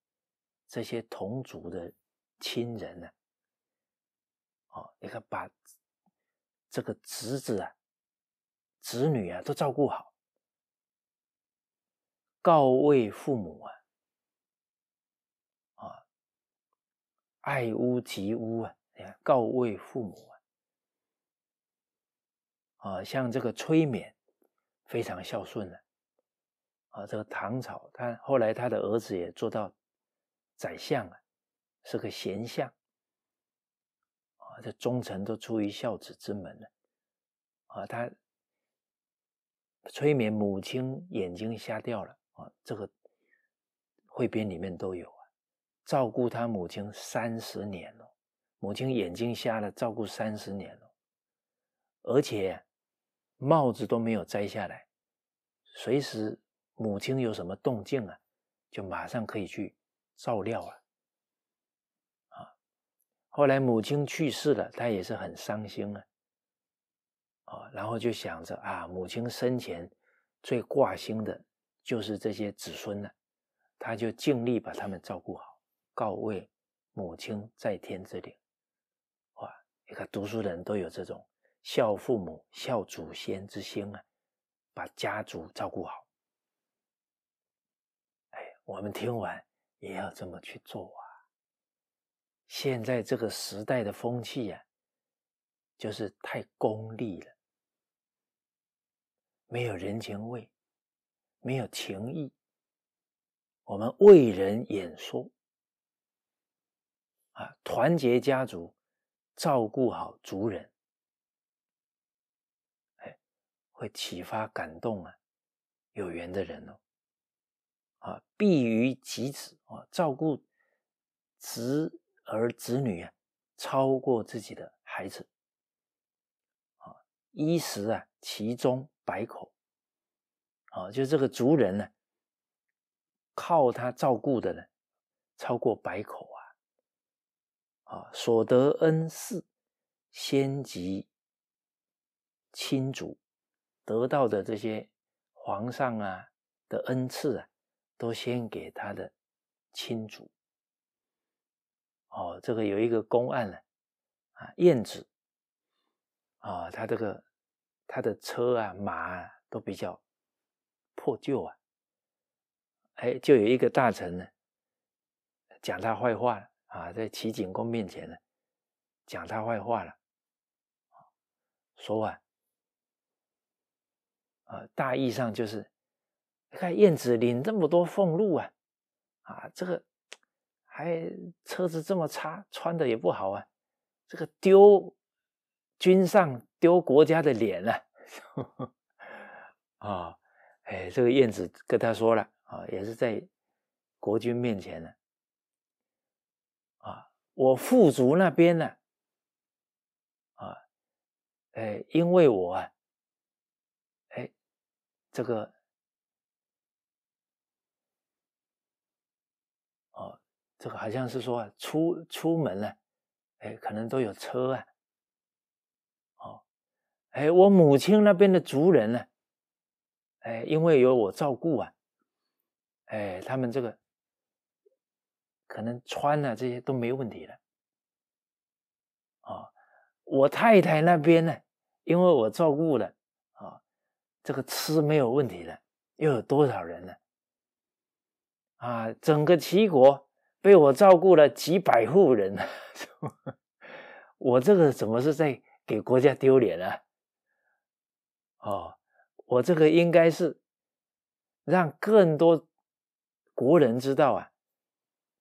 这些同族的亲人呢。哦，你看，把这个侄子啊。子女啊，都照顾好，告慰父母啊，啊，爱屋及乌啊，告慰父母啊，啊，像这个崔勉，非常孝顺的，啊，这个唐朝，他后来他的儿子也做到宰相啊，是个贤相，啊，这忠臣都出于孝子之门了，啊，他。催眠母亲眼睛瞎掉了啊，这个汇编里面都有啊。照顾他母亲三十年了，母亲眼睛瞎了，照顾三十年了，而且帽子都没有摘下来，随时母亲有什么动静啊，就马上可以去照料啊。啊。后来母亲去世了，他也是很伤心啊。然后就想着啊，母亲生前最挂心的就是这些子孙了，他就尽力把他们照顾好，告慰母亲在天之灵。哇，你看读书人都有这种孝父母、孝祖先之心啊，把家族照顾好。哎，我们听完也要这么去做啊。现在这个时代的风气呀，就是太功利了。没有人情味，没有情义。我们为人演说啊，团结家族，照顾好族人，哎，会启发感动啊，有缘的人哦，啊，必于己子啊，照顾侄儿子女啊，超过自己的孩子啊，衣食啊，其中。百口，啊，就这个族人呢，靠他照顾的呢，超过百口啊，啊，所得恩赐先及亲族，得到的这些皇上啊的恩赐啊，都先给他的亲族。哦，这个有一个公案呢，啊，燕子，啊，他这个。他的车啊、马啊都比较破旧啊，哎，就有一个大臣呢，讲他坏话了啊，在齐景公面前呢，讲他坏话了，说啊，啊，大意上就是，你看燕子领这么多俸禄啊，啊，这个还车子这么差，穿的也不好啊，这个丢。君上丢国家的脸了，啊，哎，这个燕子跟他说了，啊，也是在国君面前呢，啊，我富足那边呢，啊，哎，因为我啊，哎，这个，哦，这个好像是说出出门了，哎，可能都有车啊。哎，我母亲那边的族人呢？哎，因为有我照顾啊，哎，他们这个可能穿啊、这些都没问题了。啊，我太太那边呢，因为我照顾了啊，这个吃没有问题了，又有多少人呢？啊，整个齐国被我照顾了几百户人啊！我这个怎么是在给国家丢脸啊？哦，我这个应该是让更多国人知道啊，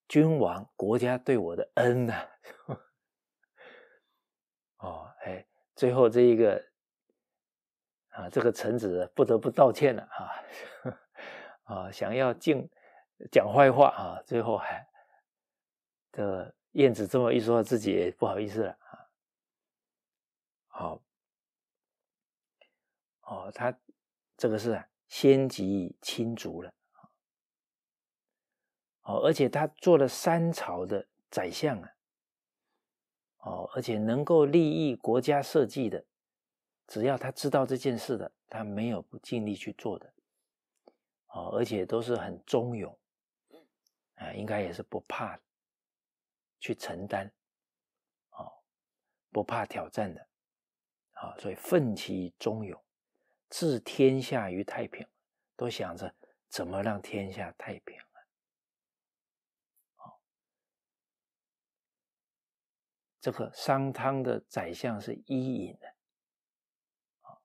君王国家对我的恩呐。哦，哎，最后这一个啊，这个臣子不得不道歉了啊啊，想要进讲坏话啊，最后还这燕子这么一说，自己也不好意思了啊。好。哦，他这个是先及亲族了，哦，而且他做了三朝的宰相啊，哦，而且能够利益国家社稷的，只要他知道这件事的，他没有不尽力去做的，哦，而且都是很忠勇，啊，应该也是不怕去承担，哦，不怕挑战的，啊，所以奋起忠勇。治天下于太平，都想着怎么让天下太平啊，这个商汤的宰相是伊尹的。啊，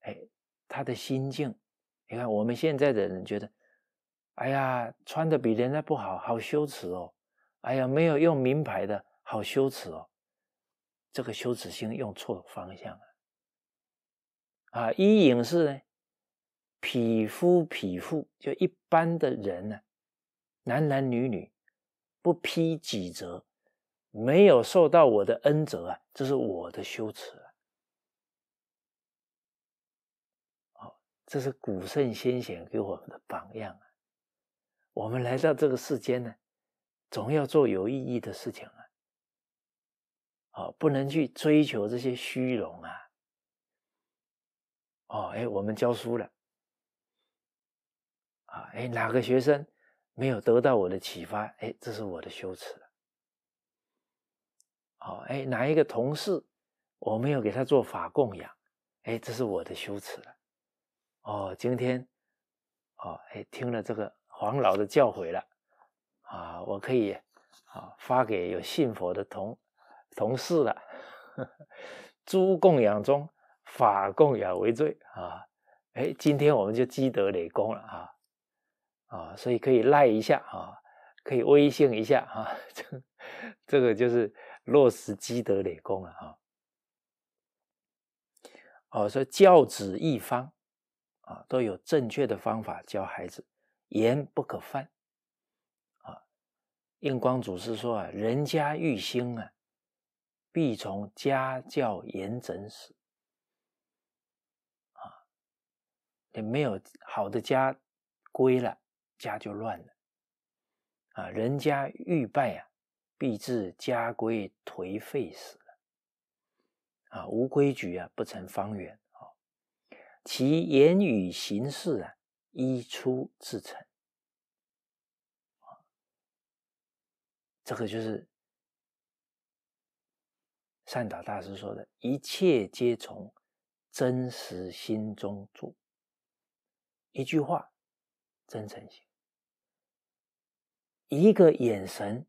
哎，他的心境，你看我们现在的人觉得，哎呀，穿的比人家不好，好羞耻哦。哎呀，没有用名牌的，好羞耻哦。这个羞耻心用错了方向了。啊，伊影是呢，匹夫匹妇，就一般的人呢，男男女女，不披己责，没有受到我的恩泽啊，这是我的羞耻啊。好，这是古圣先贤给我们的榜样啊。我们来到这个世间呢，总要做有意义的事情啊。好，不能去追求这些虚荣啊。哦，哎，我们教书了，啊，哎，哪个学生没有得到我的启发，哎，这是我的羞耻了。哦，哎，哪一个同事我没有给他做法供养，哎，这是我的羞耻了。哦，今天，哦，哎，听了这个黄老的教诲了，啊，我可以，啊，发给有信佛的同同事了，诸供养中。法供养为最啊！哎，今天我们就积德累功了啊！啊，所以可以赖一下啊，可以威信一下啊，这这个就是落实积德累功了啊！哦，说教子一方啊，都有正确的方法教孩子，言不可犯啊！印光祖师说啊，人家育兴啊，必从家教严整始。也没有好的家规了，家就乱了啊！人家欲败啊，必致家规颓废死了啊！无规矩啊，不成方圆啊！其言语行事啊，一出自成这个就是善导大师说的：一切皆从真实心中住。一句话，真诚心；一个眼神，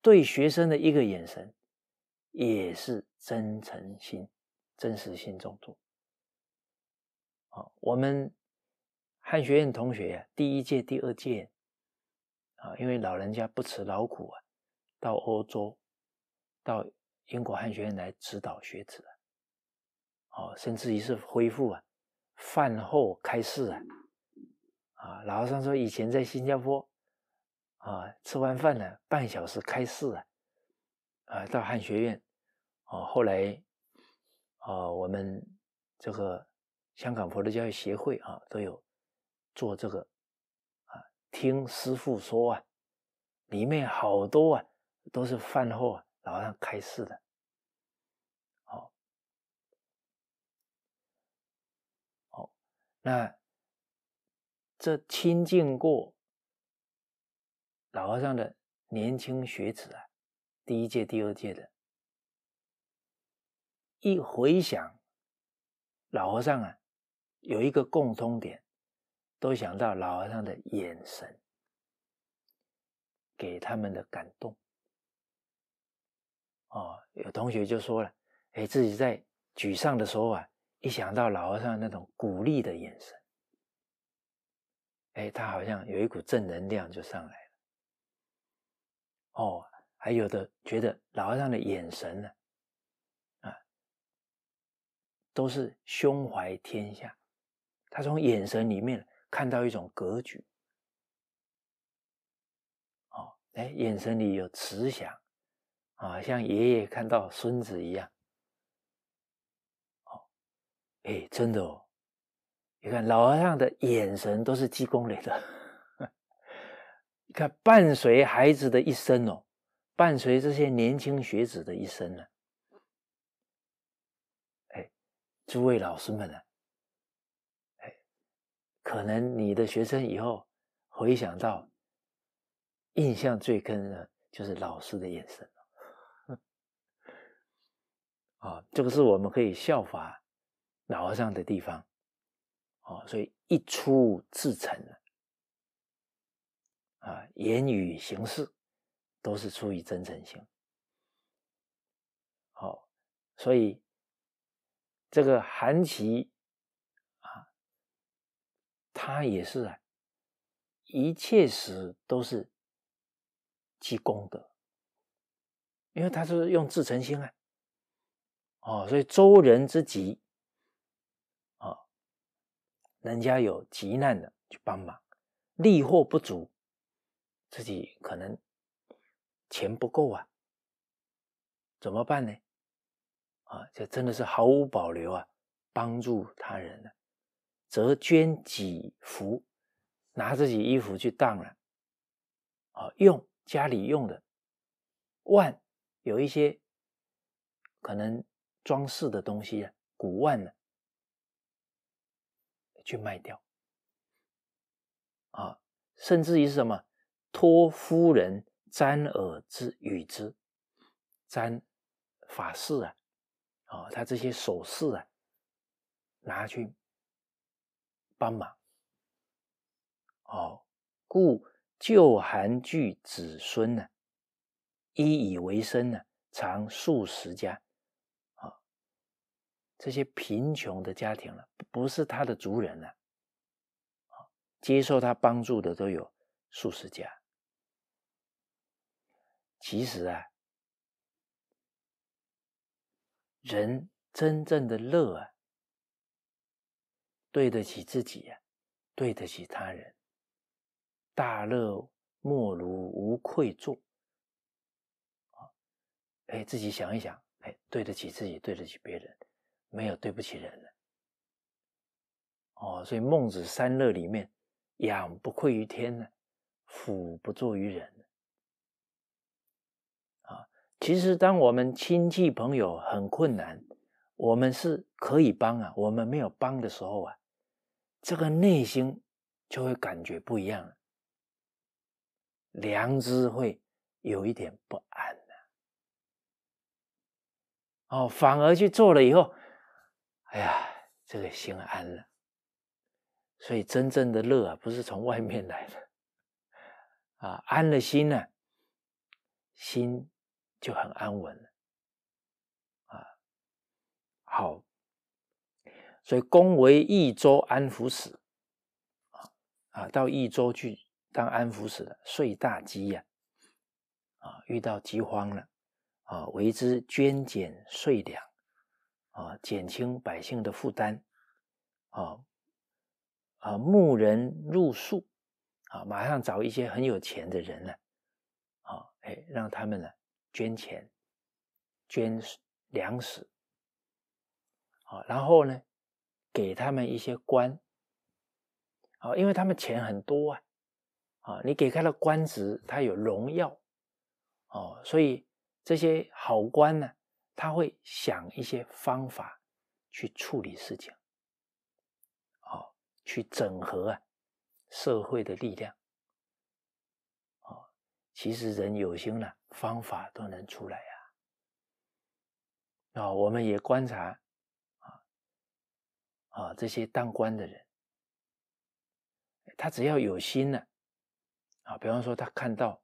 对学生的一个眼神，也是真诚心、真实心。中做啊！我们汉学院同学呀，第一届、第二届啊，因为老人家不辞劳苦啊，到欧洲、到英国汉学院来指导学子啊，哦，甚至于是恢复啊。饭后开市啊，啊，老和尚说以前在新加坡啊，吃完饭呢，半小时开市啊，啊，到汉学院啊，后来啊，我们这个香港佛教教育协会啊，都有做这个啊，听师傅说啊，里面好多啊，都是饭后啊，老和尚开市的。那这亲近过老和尚的年轻学子啊，第一届、第二届的，一回想老和尚啊，有一个共通点，都想到老和尚的眼神，给他们的感动。哦，有同学就说了：“哎，自己在沮丧的时候啊。”一想到老和尚那种鼓励的眼神，哎，他好像有一股正能量就上来了。哦，还有的觉得老和尚的眼神呢，啊，都是胸怀天下，他从眼神里面看到一种格局。哦，哎，眼神里有慈祥，啊，像爷爷看到孙子一样。哎，真的哦！你看老和尚的眼神都是机功德的。你看，伴随孩子的一生哦，伴随这些年轻学子的一生呢。哎，诸位老师们呢？哎，可能你的学生以后回想到，印象最深的就是老师的眼神。啊，这个是我们可以效法。脑上的地方，哦，所以一出自成啊，言语行事都是出于真诚性，好，所以这个韩琦啊，他也是啊，一切时都是积功德，因为他是用自诚心啊，哦，所以周人之极。人家有急难的去帮忙，力或不足，自己可能钱不够啊，怎么办呢？啊，这真的是毫无保留啊，帮助他人了，则捐己服，拿自己衣服去当了，啊，用家里用的，万有一些可能装饰的东西啊，古万呢。去卖掉，啊，甚至于是什么？托夫人簪尔之与之，簪法事啊，啊，他这些首饰啊，拿去帮忙，哦，故旧韩剧子孙呢，一以为生呢，常数十家。这些贫穷的家庭了，不是他的族人了，啊，接受他帮助的都有数十家。其实啊，人真正的乐啊，对得起自己呀，对得起他人。大乐莫如无愧众。啊，哎，自己想一想，哎，对得起自己，对得起别人。没有对不起人了哦，所以孟子三乐里面，养不愧于天呢，辅不作于人。啊，其实当我们亲戚朋友很困难，我们是可以帮啊，我们没有帮的时候啊，这个内心就会感觉不一样了，良知会有一点不安呐。哦，反而去做了以后。哎呀，这个心安了，所以真正的乐啊，不是从外面来的，啊，安了心呢，心就很安稳了，啊，好，所以公为益州安抚使，啊啊，到益州去当安抚使了，岁大饥呀，啊，遇到饥荒了，啊，为之捐减税粮。啊，减轻百姓的负担，啊，啊，募人入宿，啊，马上找一些很有钱的人呢，啊，哎，让他们呢捐钱、捐粮食，啊，然后呢给他们一些官，啊，因为他们钱很多啊，啊，你给他的官职，他有荣耀，哦，所以这些好官呢。他会想一些方法去处理事情，哦，去整合啊社会的力量。哦，其实人有心了，方法都能出来呀。啊，我们也观察啊啊这些当官的人，他只要有心了，啊，比方说他看到，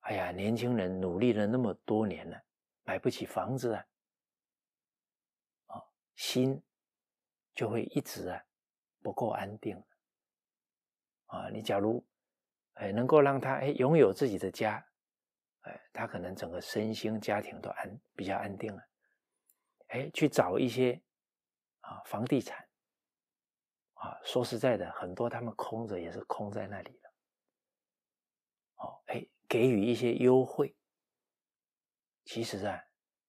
哎呀，年轻人努力了那么多年了。买不起房子啊，啊，心就会一直啊不够安定啊。你假如哎能够让他哎拥有自己的家，哎，他可能整个身心家庭都安比较安定了。哎，去找一些啊房地产啊，说实在的，很多他们空着也是空在那里了。哦，哎，给予一些优惠。其实啊，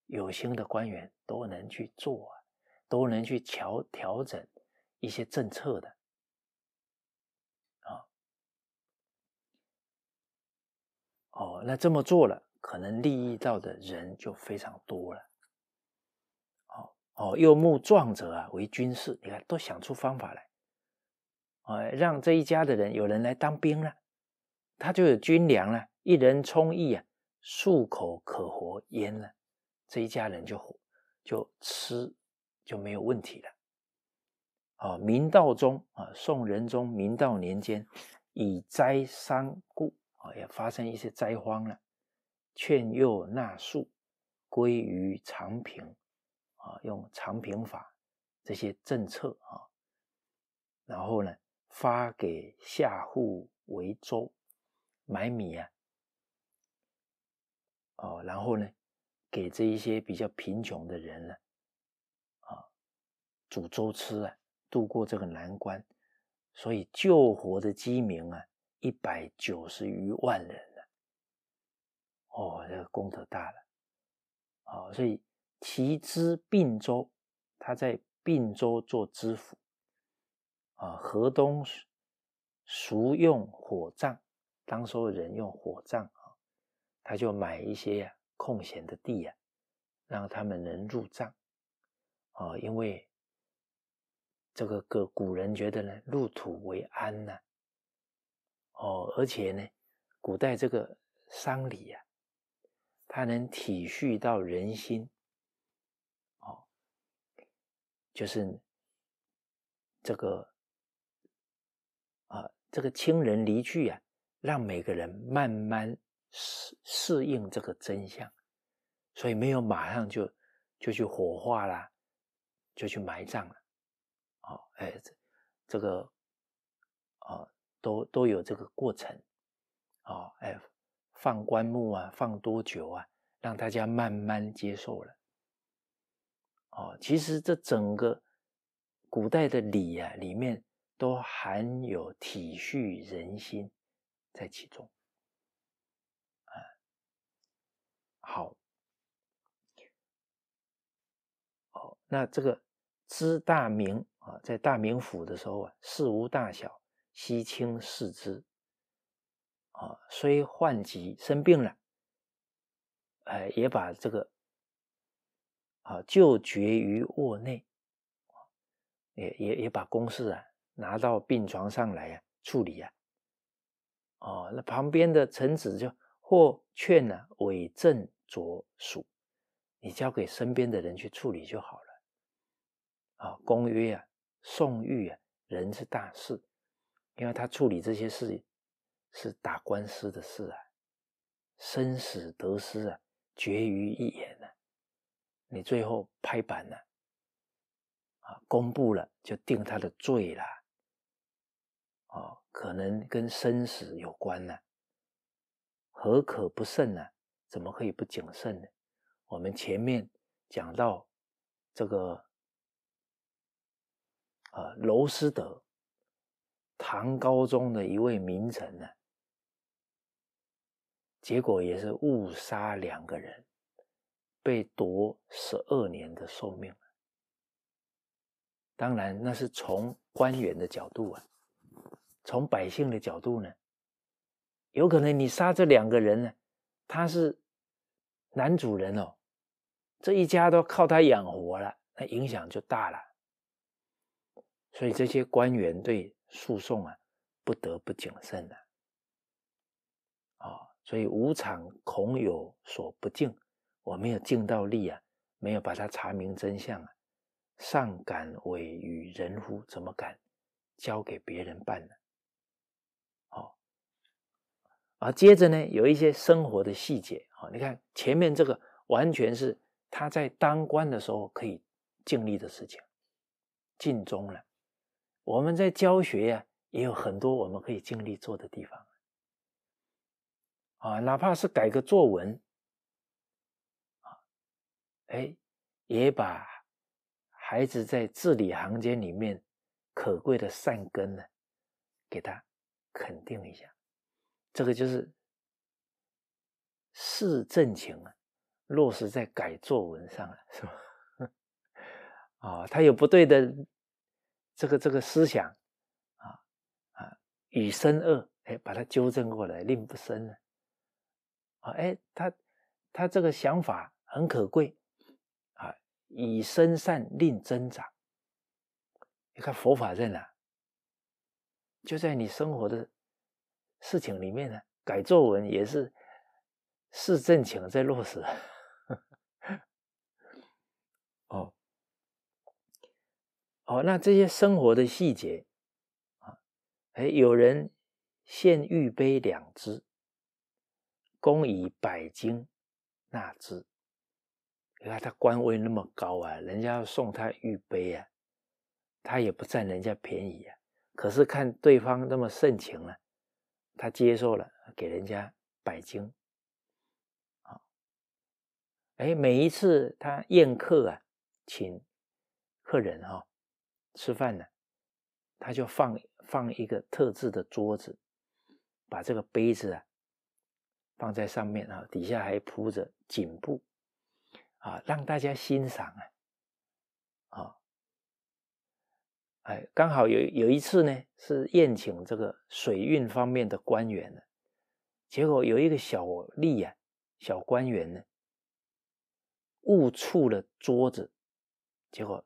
有心的官员都能去做啊，都能去调调整一些政策的啊。哦，那这么做了，可能利益到的人就非常多了。哦哦，又募壮者啊为军事，你看，都想出方法来，哎，让这一家的人有人来当兵了，他就有军粮了，一人充役啊。漱口可活，焉了这一家人就就吃就没有问题了。啊，明道宗啊，宋仁宗明道年间，以灾伤故啊，也发生一些灾荒了，劝诱纳粟，归于常平，啊，用常平法这些政策啊，然后呢，发给下户为粥，买米啊。哦，然后呢，给这一些比较贫穷的人呢，啊，煮粥吃啊，度过这个难关，所以救活的饥民啊，一百九十余万人呢，哦，这个功德大了，好，所以其知并州，他在并州做知府，啊，河东俗用火葬，当时候人用火葬。他就买一些空闲的地呀，让他们能入葬。哦，因为这个个古人觉得呢，入土为安呐。哦，而且呢，古代这个丧礼啊，它能体恤到人心。哦，就是这个啊，这个亲人离去呀，让每个人慢慢。适适应这个真相，所以没有马上就就去火化了，就去埋葬了。哦，哎，这个啊，都都有这个过程。哦，哎，放棺木啊，放多久啊，让大家慢慢接受了。哦，其实这整个古代的礼啊，里面都含有体恤人心在其中。好，好，那这个知大明啊，在大明府的时候啊，事无大小悉亲视之啊，虽患疾生病了，哎，也把这个啊就绝于卧内，也也也把公事啊拿到病床上来啊处理啊，哦，那旁边的臣子就。或劝呢伪证着属，你交给身边的人去处理就好了。啊，公约啊，宋玉啊，人是大事，因为他处理这些事是打官司的事啊，生死得失啊，决于一言呢。你最后拍板呢，啊，公布了就定他的罪了，哦，可能跟生死有关呢。何可不慎呢？怎么可以不谨慎呢？我们前面讲到这个，啊，娄师德，唐高宗的一位名臣呢，结果也是误杀两个人，被夺十二年的寿命。当然，那是从官员的角度啊，从百姓的角度呢。有可能你杀这两个人呢，他是男主人哦，这一家都靠他养活了，那影响就大了。所以这些官员对诉讼啊，不得不谨慎了。哦，所以无常恐有所不敬，我没有尽到力啊，没有把他查明真相啊，尚敢委与人乎？怎么敢交给别人办呢？啊，接着呢，有一些生活的细节啊，你看前面这个完全是他在当官的时候可以尽力的事情，尽忠了。我们在教学呀，也有很多我们可以尽力做的地方啊，哪怕是改个作文，啊，哎，也把孩子在字里行间里面可贵的善根呢，给他肯定一下。这个就是是正情啊，落实在改作文上了，是吧？哦，他有不对的这个这个思想啊啊，以身恶，哎，把它纠正过来，令不生了。啊，哎，他他这个想法很可贵啊，以身善令增长。你看佛法在哪？就在你生活的。事情里面呢，改作文也是是正情在落实。哦哦，那这些生活的细节啊，哎，有人献玉杯两只，公以百金纳之。你看他官位那么高啊，人家要送他玉杯啊，他也不占人家便宜啊。可是看对方那么盛情啊。他接受了，给人家摆经啊，哎，每一次他宴客啊，请客人哈吃饭呢，他就放放一个特制的桌子，把这个杯子啊放在上面啊，底下还铺着锦布啊，让大家欣赏啊，啊。哎，刚好有有一次呢，是宴请这个水运方面的官员呢，结果有一个小吏呀，小官员呢，误触了桌子，结果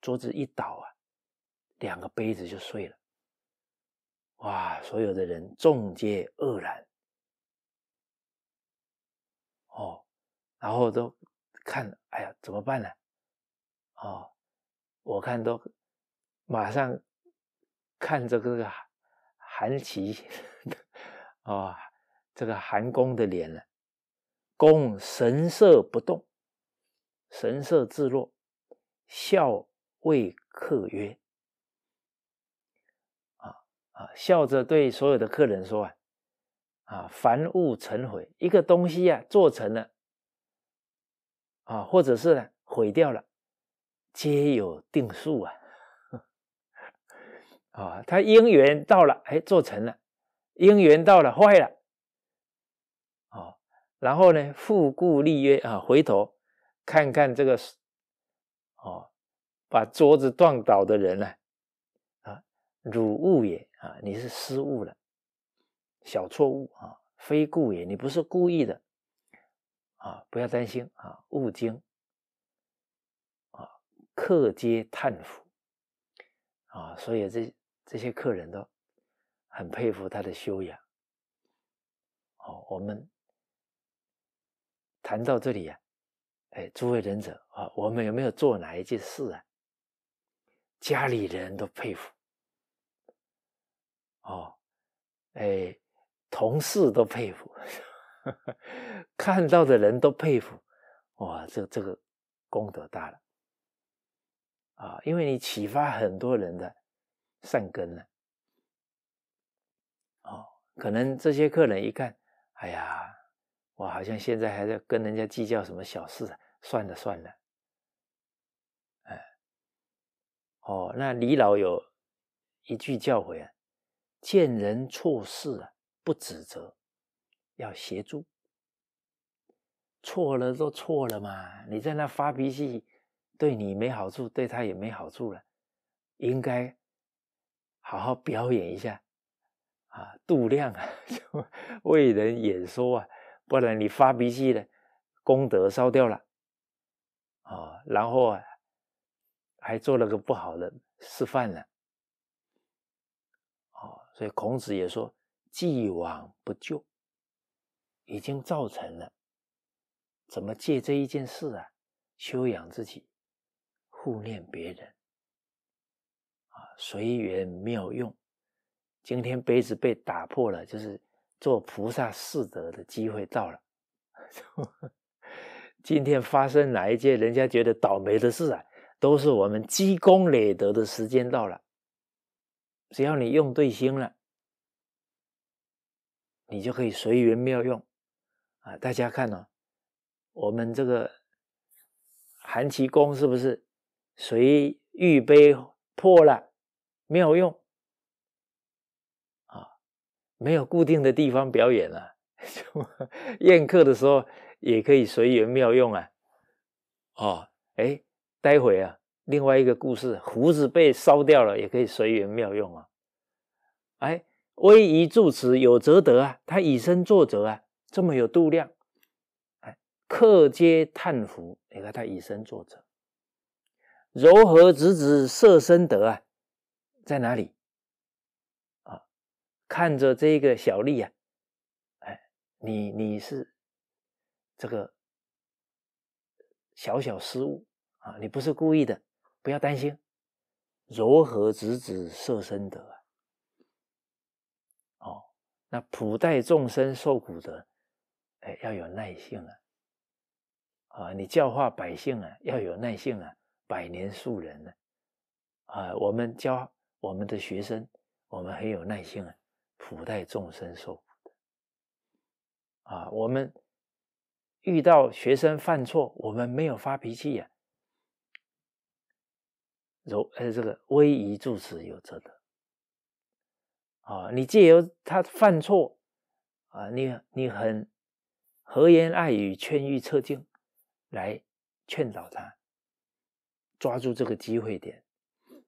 桌子一倒啊，两个杯子就碎了，哇，所有的人众皆愕然，哦，然后都看，哎呀，怎么办呢？哦，我看都。马上看着这个韩琦 啊，这个韩公的脸了。公神色不动，神色自若，笑谓客曰：“啊啊！”笑着对所有的客人说：“啊啊，凡物成毁，一个东西啊，做成了啊，或者是呢，毁掉了，皆有定数啊。”啊，他因缘到了，哎，做成了；因缘到了，坏了。哦，然后呢，复故立约啊，回头看看这个，哦，把桌子撞倒的人呢，啊，汝误也啊，你是失误了，小错误啊，非故也，你不是故意的。啊，不要担心啊，悟经，啊，客皆叹服，啊，所以这。这些客人都很佩服他的修养。哦，我们谈到这里呀，哎，诸位仁者啊，我们有没有做哪一件事啊？家里人都佩服，哦，哎，同事都佩服，看到的人都佩服，哇，这这个功德大了啊！因为你启发很多人的。善根了，哦，可能这些客人一看，哎呀，我好像现在还在跟人家计较什么小事，算了算了，哎，哦，那李老有一句教诲：，啊，见人错事啊，不指责，要协助。错了都错了嘛，你在那发脾气，对你没好处，对他也没好处了，应该。好好表演一下，啊，度量啊，为人演说啊，不然你发脾气了，功德烧掉了，啊，然后啊，还做了个不好的示范了，啊，所以孔子也说，既往不咎，已经造成了，怎么借这一件事啊，修养自己，护念别人。随缘妙用，今天杯子被打破了，就是做菩萨事德的机会到了。今天发生哪一件人家觉得倒霉的事啊，都是我们积功累德的时间到了。只要你用对心了，你就可以随缘妙用啊！大家看哦，我们这个寒气功是不是随玉杯破了？妙用啊，没有固定的地方表演了。宴客的时候也可以随缘妙用啊。哦，哎，待会啊，另外一个故事，胡子被烧掉了，也可以随缘妙用啊。哎，威仪住持有则德啊，他以身作则啊，这么有度量。哎，客皆叹服，你看他以身作则。柔和直直摄身德啊。在哪里？啊，看着这个小丽啊，哎，你你是这个小小失误啊，你不是故意的，不要担心。如何直子色身得啊？哦，那普待众生受苦的，哎，要有耐性啊！啊，你教化百姓啊，要有耐性啊，百年树人呢，啊，我们教。我们的学生，我们很有耐心啊，普待众生受苦的啊。我们遇到学生犯错，我们没有发脾气呀，柔，呃，这个威仪助持有责的啊。你借由他犯错啊，你你很和颜爱语劝喻策进，来劝导他，抓住这个机会点。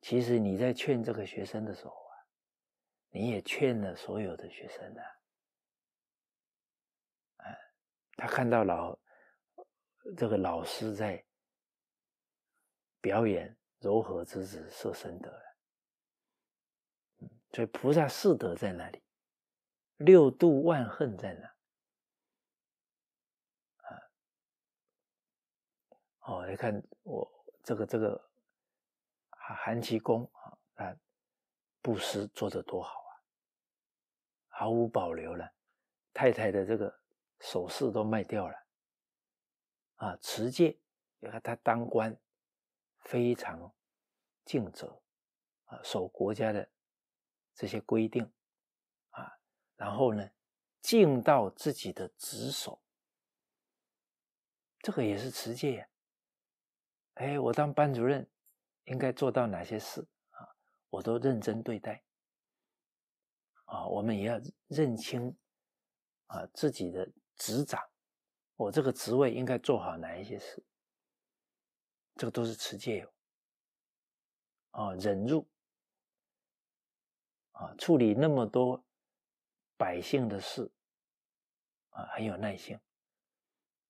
其实你在劝这个学生的时候啊，你也劝了所有的学生呐。啊他看到老这个老师在表演柔和之子摄身德，嗯，所以菩萨四德在哪里？六度万恨在哪？啊，哦，你看我这个这个。韩其公啊，他布施做的多好啊，毫无保留了。太太的这个首饰都卖掉了，啊，持戒，你看他当官非常尽责，啊，守国家的这些规定，啊，然后呢，尽到自己的职守，这个也是持戒呀。哎，我当班主任。应该做到哪些事啊？我都认真对待。啊，我们也要认清啊自己的职掌，我这个职位应该做好哪一些事。这个都是持戒有。啊，忍辱。啊，处理那么多百姓的事。啊，很有耐心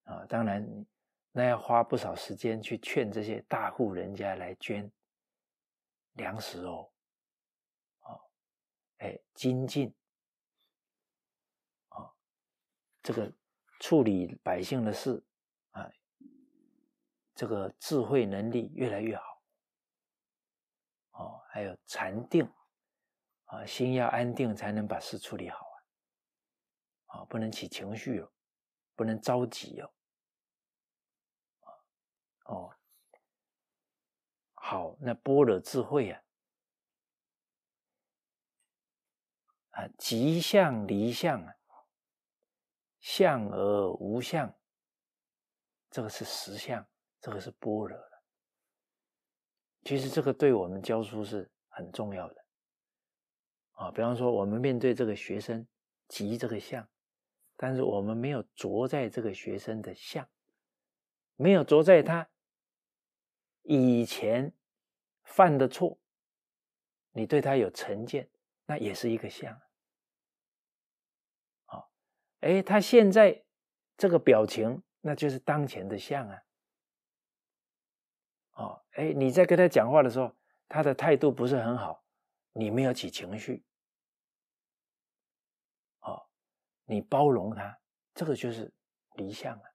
啊，当然。那要花不少时间去劝这些大户人家来捐粮食哦，啊，哎，精进啊，这个处理百姓的事啊，这个智慧能力越来越好哦，还有禅定啊，心要安定才能把事处理好啊，啊，不能起情绪哦，不能着急哦。哦，好，那般若智慧啊，啊，即相离相啊，相而无相，这个是实相，这个是般若了。其实这个对我们教书是很重要的啊。比方说，我们面对这个学生，即这个相，但是我们没有着在这个学生的相，没有着在他。以前犯的错，你对他有成见，那也是一个相。啊，哎，他现在这个表情，那就是当前的相啊。哦，哎，你在跟他讲话的时候，他的态度不是很好，你没有起情绪。哦，你包容他，这个就是离相啊。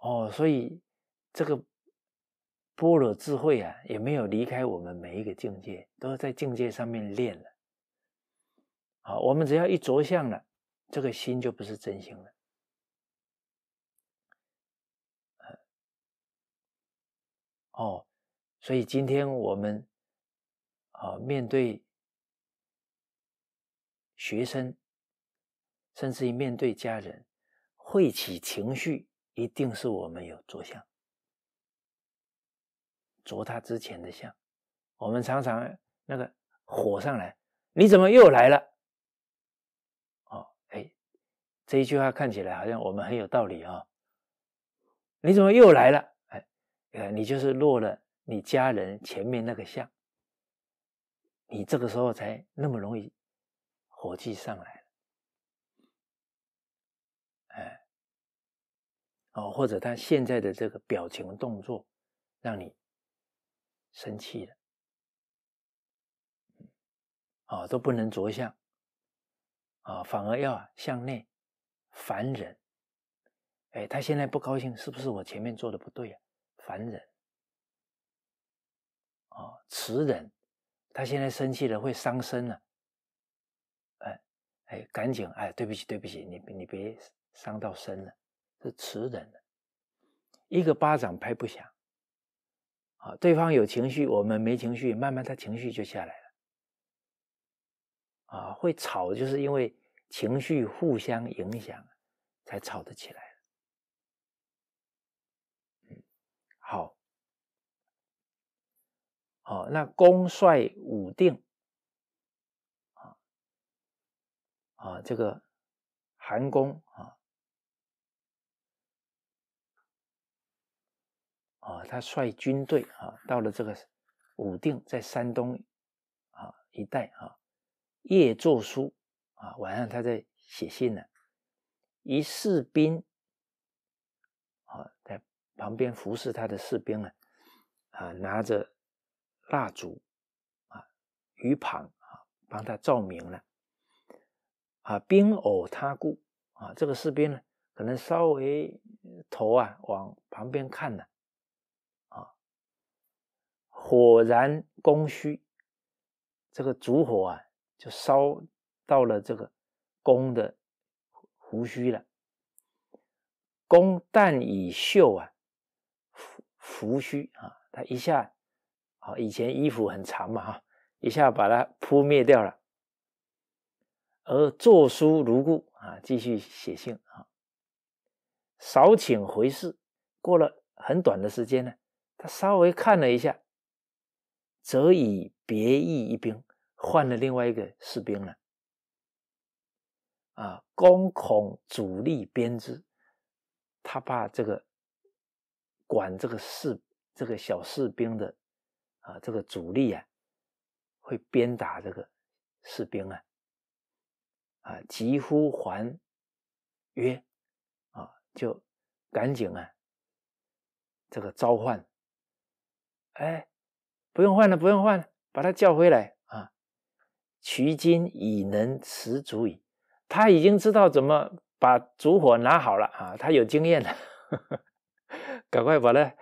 哦，所以这个般若智慧啊，也没有离开我们每一个境界，都在境界上面练了。好，我们只要一着相了，这个心就不是真心了。哦，所以今天我们啊，面对学生，甚至于面对家人，会起情绪。一定是我们有着相，着他之前的相。我们常常那个火上来，你怎么又来了？哦，哎，这一句话看起来好像我们很有道理啊。你怎么又来了？哎，呃，你就是落了你家人前面那个相，你这个时候才那么容易火气上来。哦，或者他现在的这个表情动作，让你生气了，哦，都不能着相，啊，反而要向内，凡人。哎，他现在不高兴，是不是我前面做的不对啊？凡人，啊，慈人，他现在生气了，会伤身呢，哎，哎，赶紧，哎，对不起，对不起，你你别伤到身了。是迟人的，一个巴掌拍不响。啊，对方有情绪，我们没情绪，慢慢他情绪就下来了。啊，会吵就是因为情绪互相影响，才吵得起来。好，好，那公帅武定，啊啊，这个韩公啊。啊，他率军队啊，到了这个武定，在山东啊一带啊，夜作书啊，晚上他在写信呢。一士兵啊，在旁边服侍他的士兵呢，啊，拿着蜡烛啊，鱼盘啊，帮他照明了。啊，兵偶他顾啊，这个士兵呢，可能稍微头啊往旁边看了。火燃宫虚，这个烛火啊，就烧到了这个宫的胡须了。宫但以锈啊，胡须啊，他一下，好，以前衣服很长嘛哈，一下把它扑灭掉了。而作书如故啊，继续写信啊，少请回事。过了很短的时间呢，他稍微看了一下。则以别役一兵换了另外一个士兵了，啊，公恐主力编制，他怕这个管这个士这个小士兵的啊，这个主力啊会鞭打这个士兵啊，啊，急呼还约啊，就赶紧啊，这个召唤，哎。不用换了，不用换了，把他叫回来啊！取经已能持足矣，他已经知道怎么把烛火拿好了啊，他有经验了，赶快把他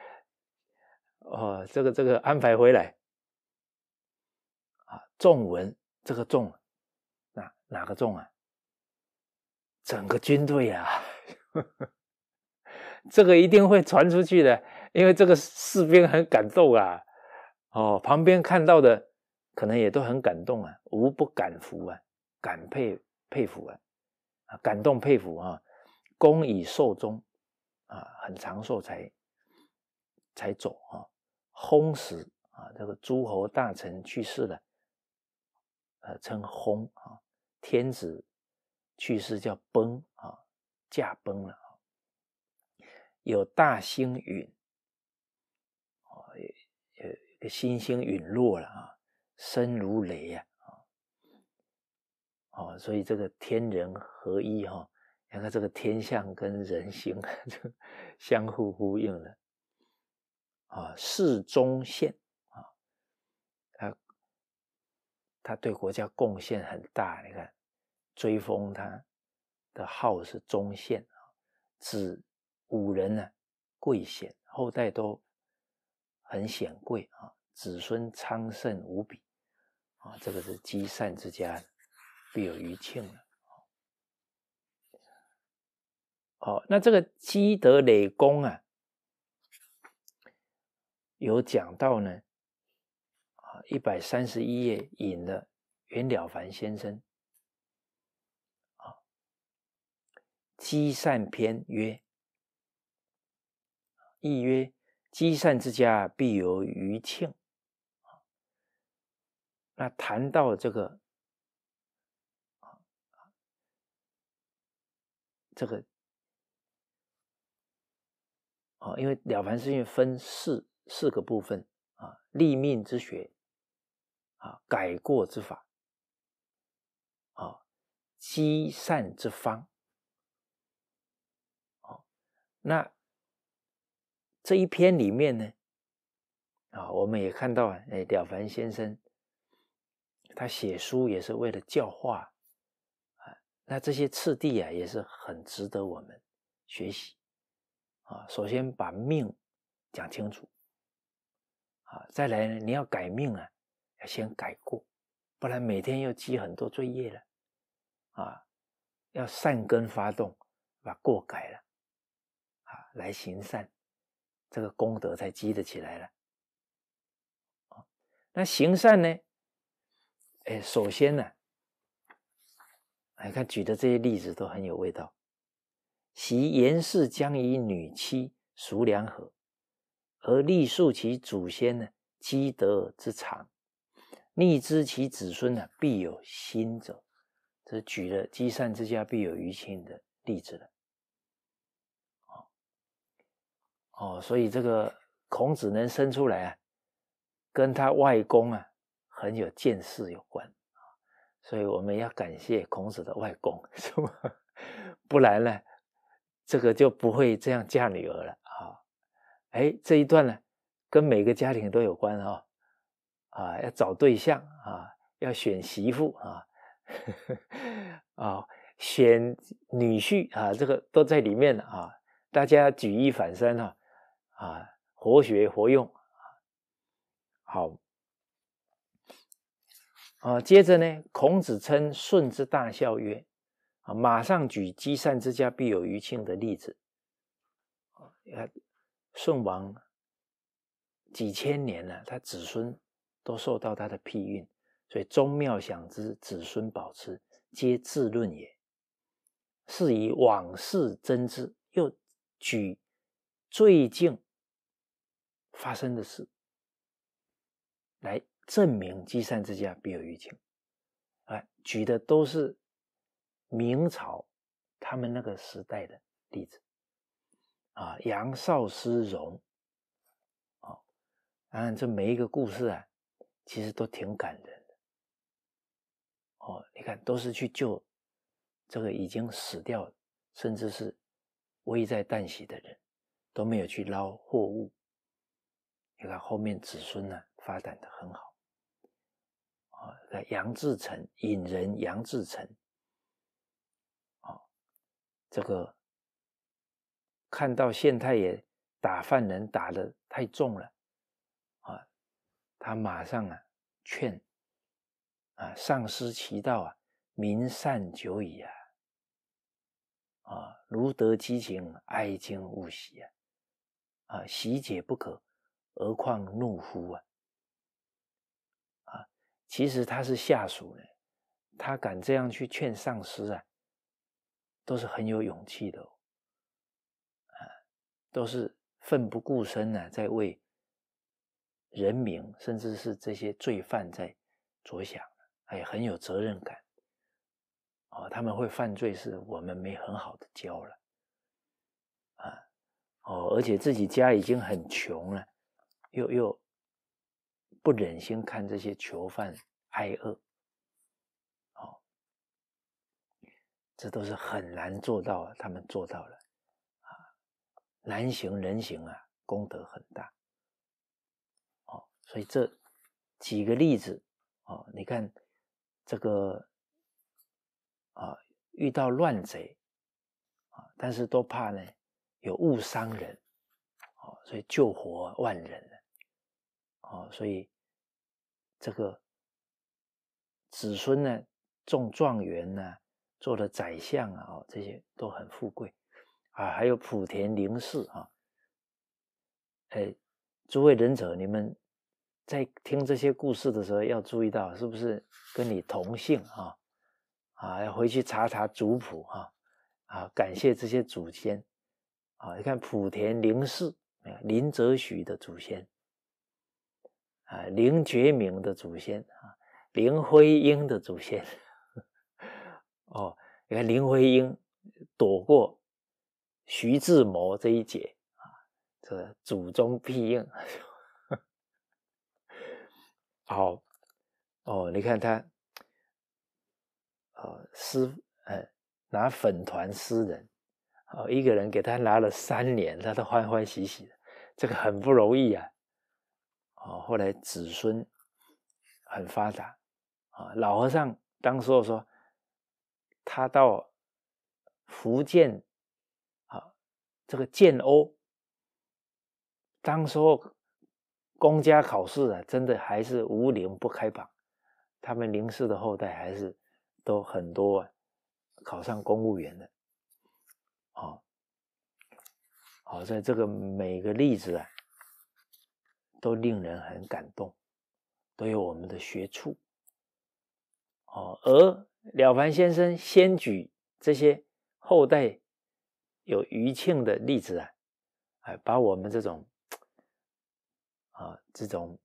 哦，这个这个安排回来啊！众文这个众，哪哪个众啊？整个军队啊，这个一定会传出去的，因为这个士兵很感动啊。哦，旁边看到的可能也都很感动啊，无不感服啊，感佩佩服啊，啊，感动佩服啊，功以寿终啊，很长寿才才走啊，薨时啊，这个诸侯大臣去世了，呃，称薨啊，天子去世叫崩啊，驾崩了，有大星陨。个星星陨落了啊，声如雷呀啊！哦，所以这个天人合一哈，你看这个天象跟人形就 相互呼应了啊。世宗宪啊，他他对国家贡献很大，你看追封他的号是宗宪啊，子五人呢，贵显，后代都。很显贵啊，子孙昌盛无比啊，这个是积善之家，必有余庆了。哦，那这个积德累功啊，有讲到呢啊，一百三十一页引了袁了凡先生啊，《积善篇》曰，亦曰。积善之家必有余庆。那谈到这个，这个，啊，因为《了凡四训》分四四个部分啊：立命之学，啊，改过之法，啊，积善之方，啊，那。这一篇里面呢，啊，我们也看到啊，哎，了凡先生，他写书也是为了教化，啊，那这些次第啊，也是很值得我们学习，啊，首先把命讲清楚，啊，再来呢，你要改命啊，要先改过，不然每天要积很多罪业了，啊，要善根发动，把过改了，啊，来行善。这个功德才积得起来了。那行善呢？哎，首先呢，你看举的这些例子都很有味道。其言氏将以女妻孰良和，而立述其祖先呢积德之长，逆知其子孙呢必有心者。这举了积善之家必有余庆的例子了。哦，所以这个孔子能生出来啊，跟他外公啊很有见识有关啊，所以我们要感谢孔子的外公 是吧？不然呢，这个就不会这样嫁女儿了啊！哎，这一段呢跟每个家庭都有关啊，啊，要找对象啊，要选媳妇啊，啊，选女婿啊，这个都在里面啊，大家举一反三哈。啊，活学活用，好。啊，接着呢，孔子称舜之大孝曰：“啊，马上举积善之家必有余庆的例子。”啊，你看舜王几千年了，他子孙都受到他的庇荫，所以宗庙享之，子孙保之，皆自论也。是以往事真之，又举最近。发生的事，来证明积善之家必有余庆。哎，举的都是明朝他们那个时代的例子。啊，杨少师荣，啊，然这每一个故事啊，其实都挺感人的。哦，你看，都是去救这个已经死掉甚至是危在旦夕的人，都没有去捞货物。你看后面子孙呢发展的很好，啊，杨志成引人杨志成，啊，这个看到县太爷打犯人打的太重了，啊，他马上啊劝，啊，丧失其道啊，民善久矣啊，啊，如得其情，哀今勿喜啊，啊，喜解不可。何况怒夫啊！啊，其实他是下属呢，他敢这样去劝上司啊，都是很有勇气的，啊，都是奋不顾身呢，在为人民，甚至是这些罪犯在着想。哎，很有责任感。哦，他们会犯罪，是我们没很好的教了。啊，哦，而且自己家已经很穷了。又又不忍心看这些囚犯挨饿，哦，这都是很难做到，他们做到了啊，难行人行啊，功德很大，哦，所以这几个例子，哦，你看这个啊，遇到乱贼啊，但是都怕呢有误伤人，哦，所以救活万人了。哦，所以这个子孙呢，中状元呢，做的宰相啊，哦，这些都很富贵啊。还有莆田林氏啊，哎，诸位仁者，你们在听这些故事的时候，要注意到是不是跟你同姓啊？啊，要回去查查族谱哈。啊，感谢这些祖先啊。你看莆田林氏，林则徐的祖先。啊，林觉民的祖先啊，林徽因的祖先哦。你看林徽因躲过徐志摩这一劫啊，这祖宗庇应。好，哦，你看他，哦，撕，嗯，拿粉团诗人，哦，一个人给他拿了三年，他都欢欢喜喜的，这个很不容易啊。哦，后来子孙很发达，啊，老和尚当时说，他到福建，啊，这个建瓯，当时公家考试啊，真的还是无零不开榜，他们林氏的后代还是都很多，考上公务员的，啊，好，在这个每个例子啊。都令人很感动，都有我们的学处哦。而了凡先生先举这些后代有余庆的例子啊，哎，把我们这种啊这种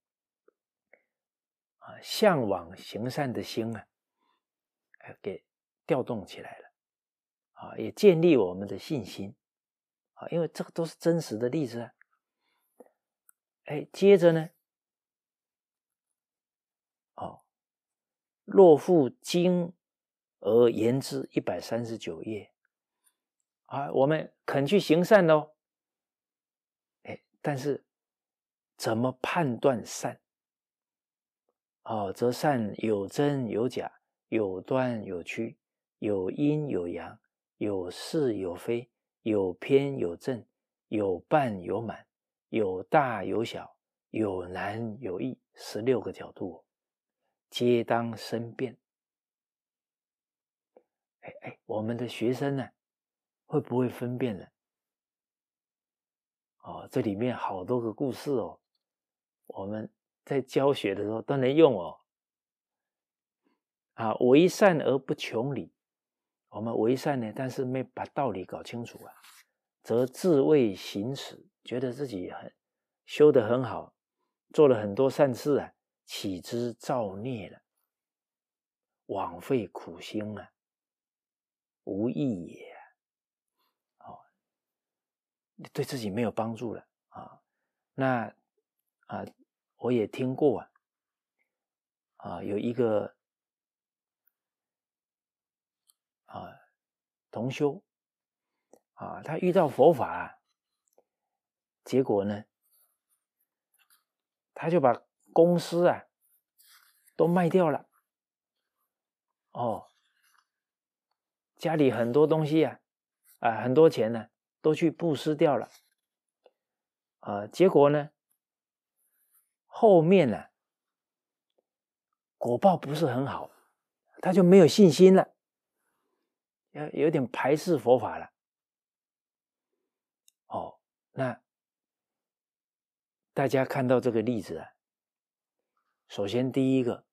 啊向往行善的心啊，哎，给调动起来了啊，也建立我们的信心啊，因为这个都是真实的例子啊。哎，接着呢？哦，若复经而言之一百三十九页啊，我们肯去行善喽。哎，但是怎么判断善？哦，则善有真有假，有断有曲，有阴有阳，有是有非，有偏有正，有半有满。有大有小，有难有易，十六个角度，皆当申辩。哎哎，我们的学生呢，会不会分辨呢？哦，这里面好多个故事哦，我们在教学的时候都能用哦。啊，为善而不穷理，我们为善呢，但是没把道理搞清楚啊，则自谓行使。觉得自己很修的很好，做了很多善事啊，岂知造孽了，枉费苦心啊，无益也，哦，对自己没有帮助了啊。那啊，我也听过啊，有一个啊同修啊，他遇到佛法。结果呢，他就把公司啊都卖掉了，哦，家里很多东西啊，啊，很多钱呢，都去布施掉了，啊，结果呢，后面呢，果报不是很好，他就没有信心了，有有点排斥佛法了，哦，那。大家看到这个例子啊，首先第一个，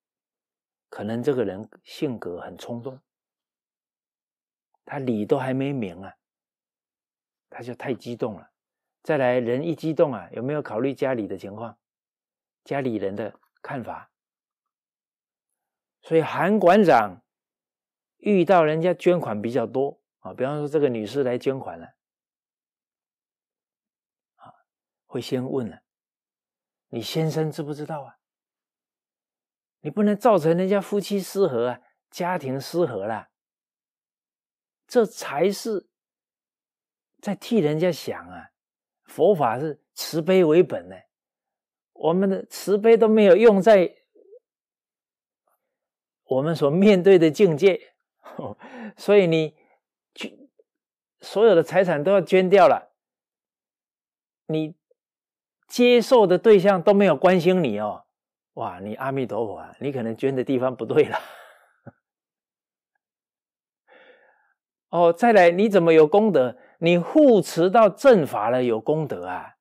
可能这个人性格很冲动，他理都还没明啊，他就太激动了。再来，人一激动啊，有没有考虑家里的情况，家里人的看法？所以韩馆长遇到人家捐款比较多啊，比方说这个女士来捐款了，啊，会先问了。你先生知不知道啊？你不能造成人家夫妻失和啊，家庭失和了，这才是在替人家想啊。佛法是慈悲为本呢，我们的慈悲都没有用在我们所面对的境界，所以你捐所有的财产都要捐掉了，你。接受的对象都没有关心你哦，哇！你阿弥陀佛啊！你可能捐的地方不对了。哦，再来，你怎么有功德？你护持到正法了，有功德啊！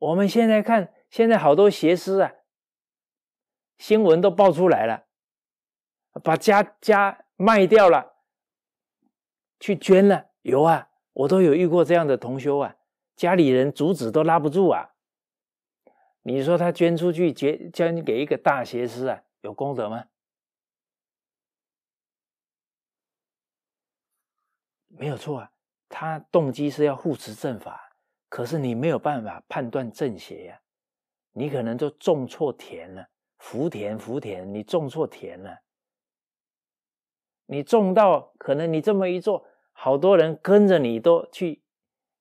我们现在看，现在好多邪师啊，新闻都爆出来了，把家家卖掉了去捐了。有啊，我都有遇过这样的同修啊，家里人阻止都拉不住啊。你说他捐出去捐捐给一个大邪师啊，有功德吗？没有错啊，他动机是要护持正法，可是你没有办法判断正邪呀，你可能就种错田了，福田福田，你种错田了，你种到可能你这么一做，好多人跟着你都去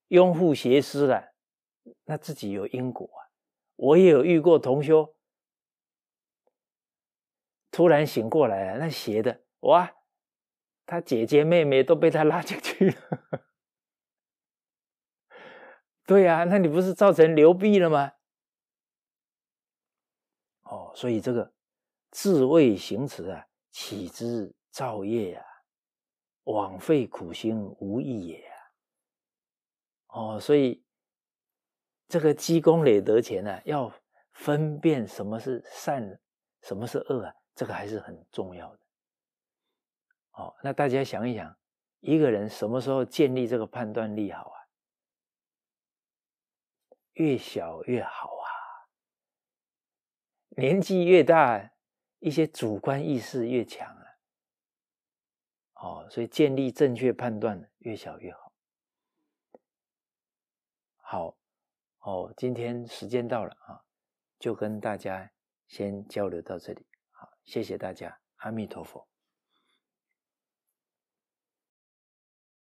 拥护邪师了，那自己有因果啊。我也有遇过同修，突然醒过来了，那邪的，哇，他姐姐妹妹都被他拉进去了。对呀，那你不是造成流弊了吗？哦，所以这个自谓行持啊，岂知造业呀？枉费苦心无益也啊！哦，所以。这个积功累德前呢，要分辨什么是善，什么是恶啊，这个还是很重要的。哦，那大家想一想，一个人什么时候建立这个判断力好啊？越小越好啊。年纪越大，一些主观意识越强啊。哦，所以建立正确判断越小越好。好。哦，今天时间到了啊，就跟大家先交流到这里，好，谢谢大家，阿弥陀佛。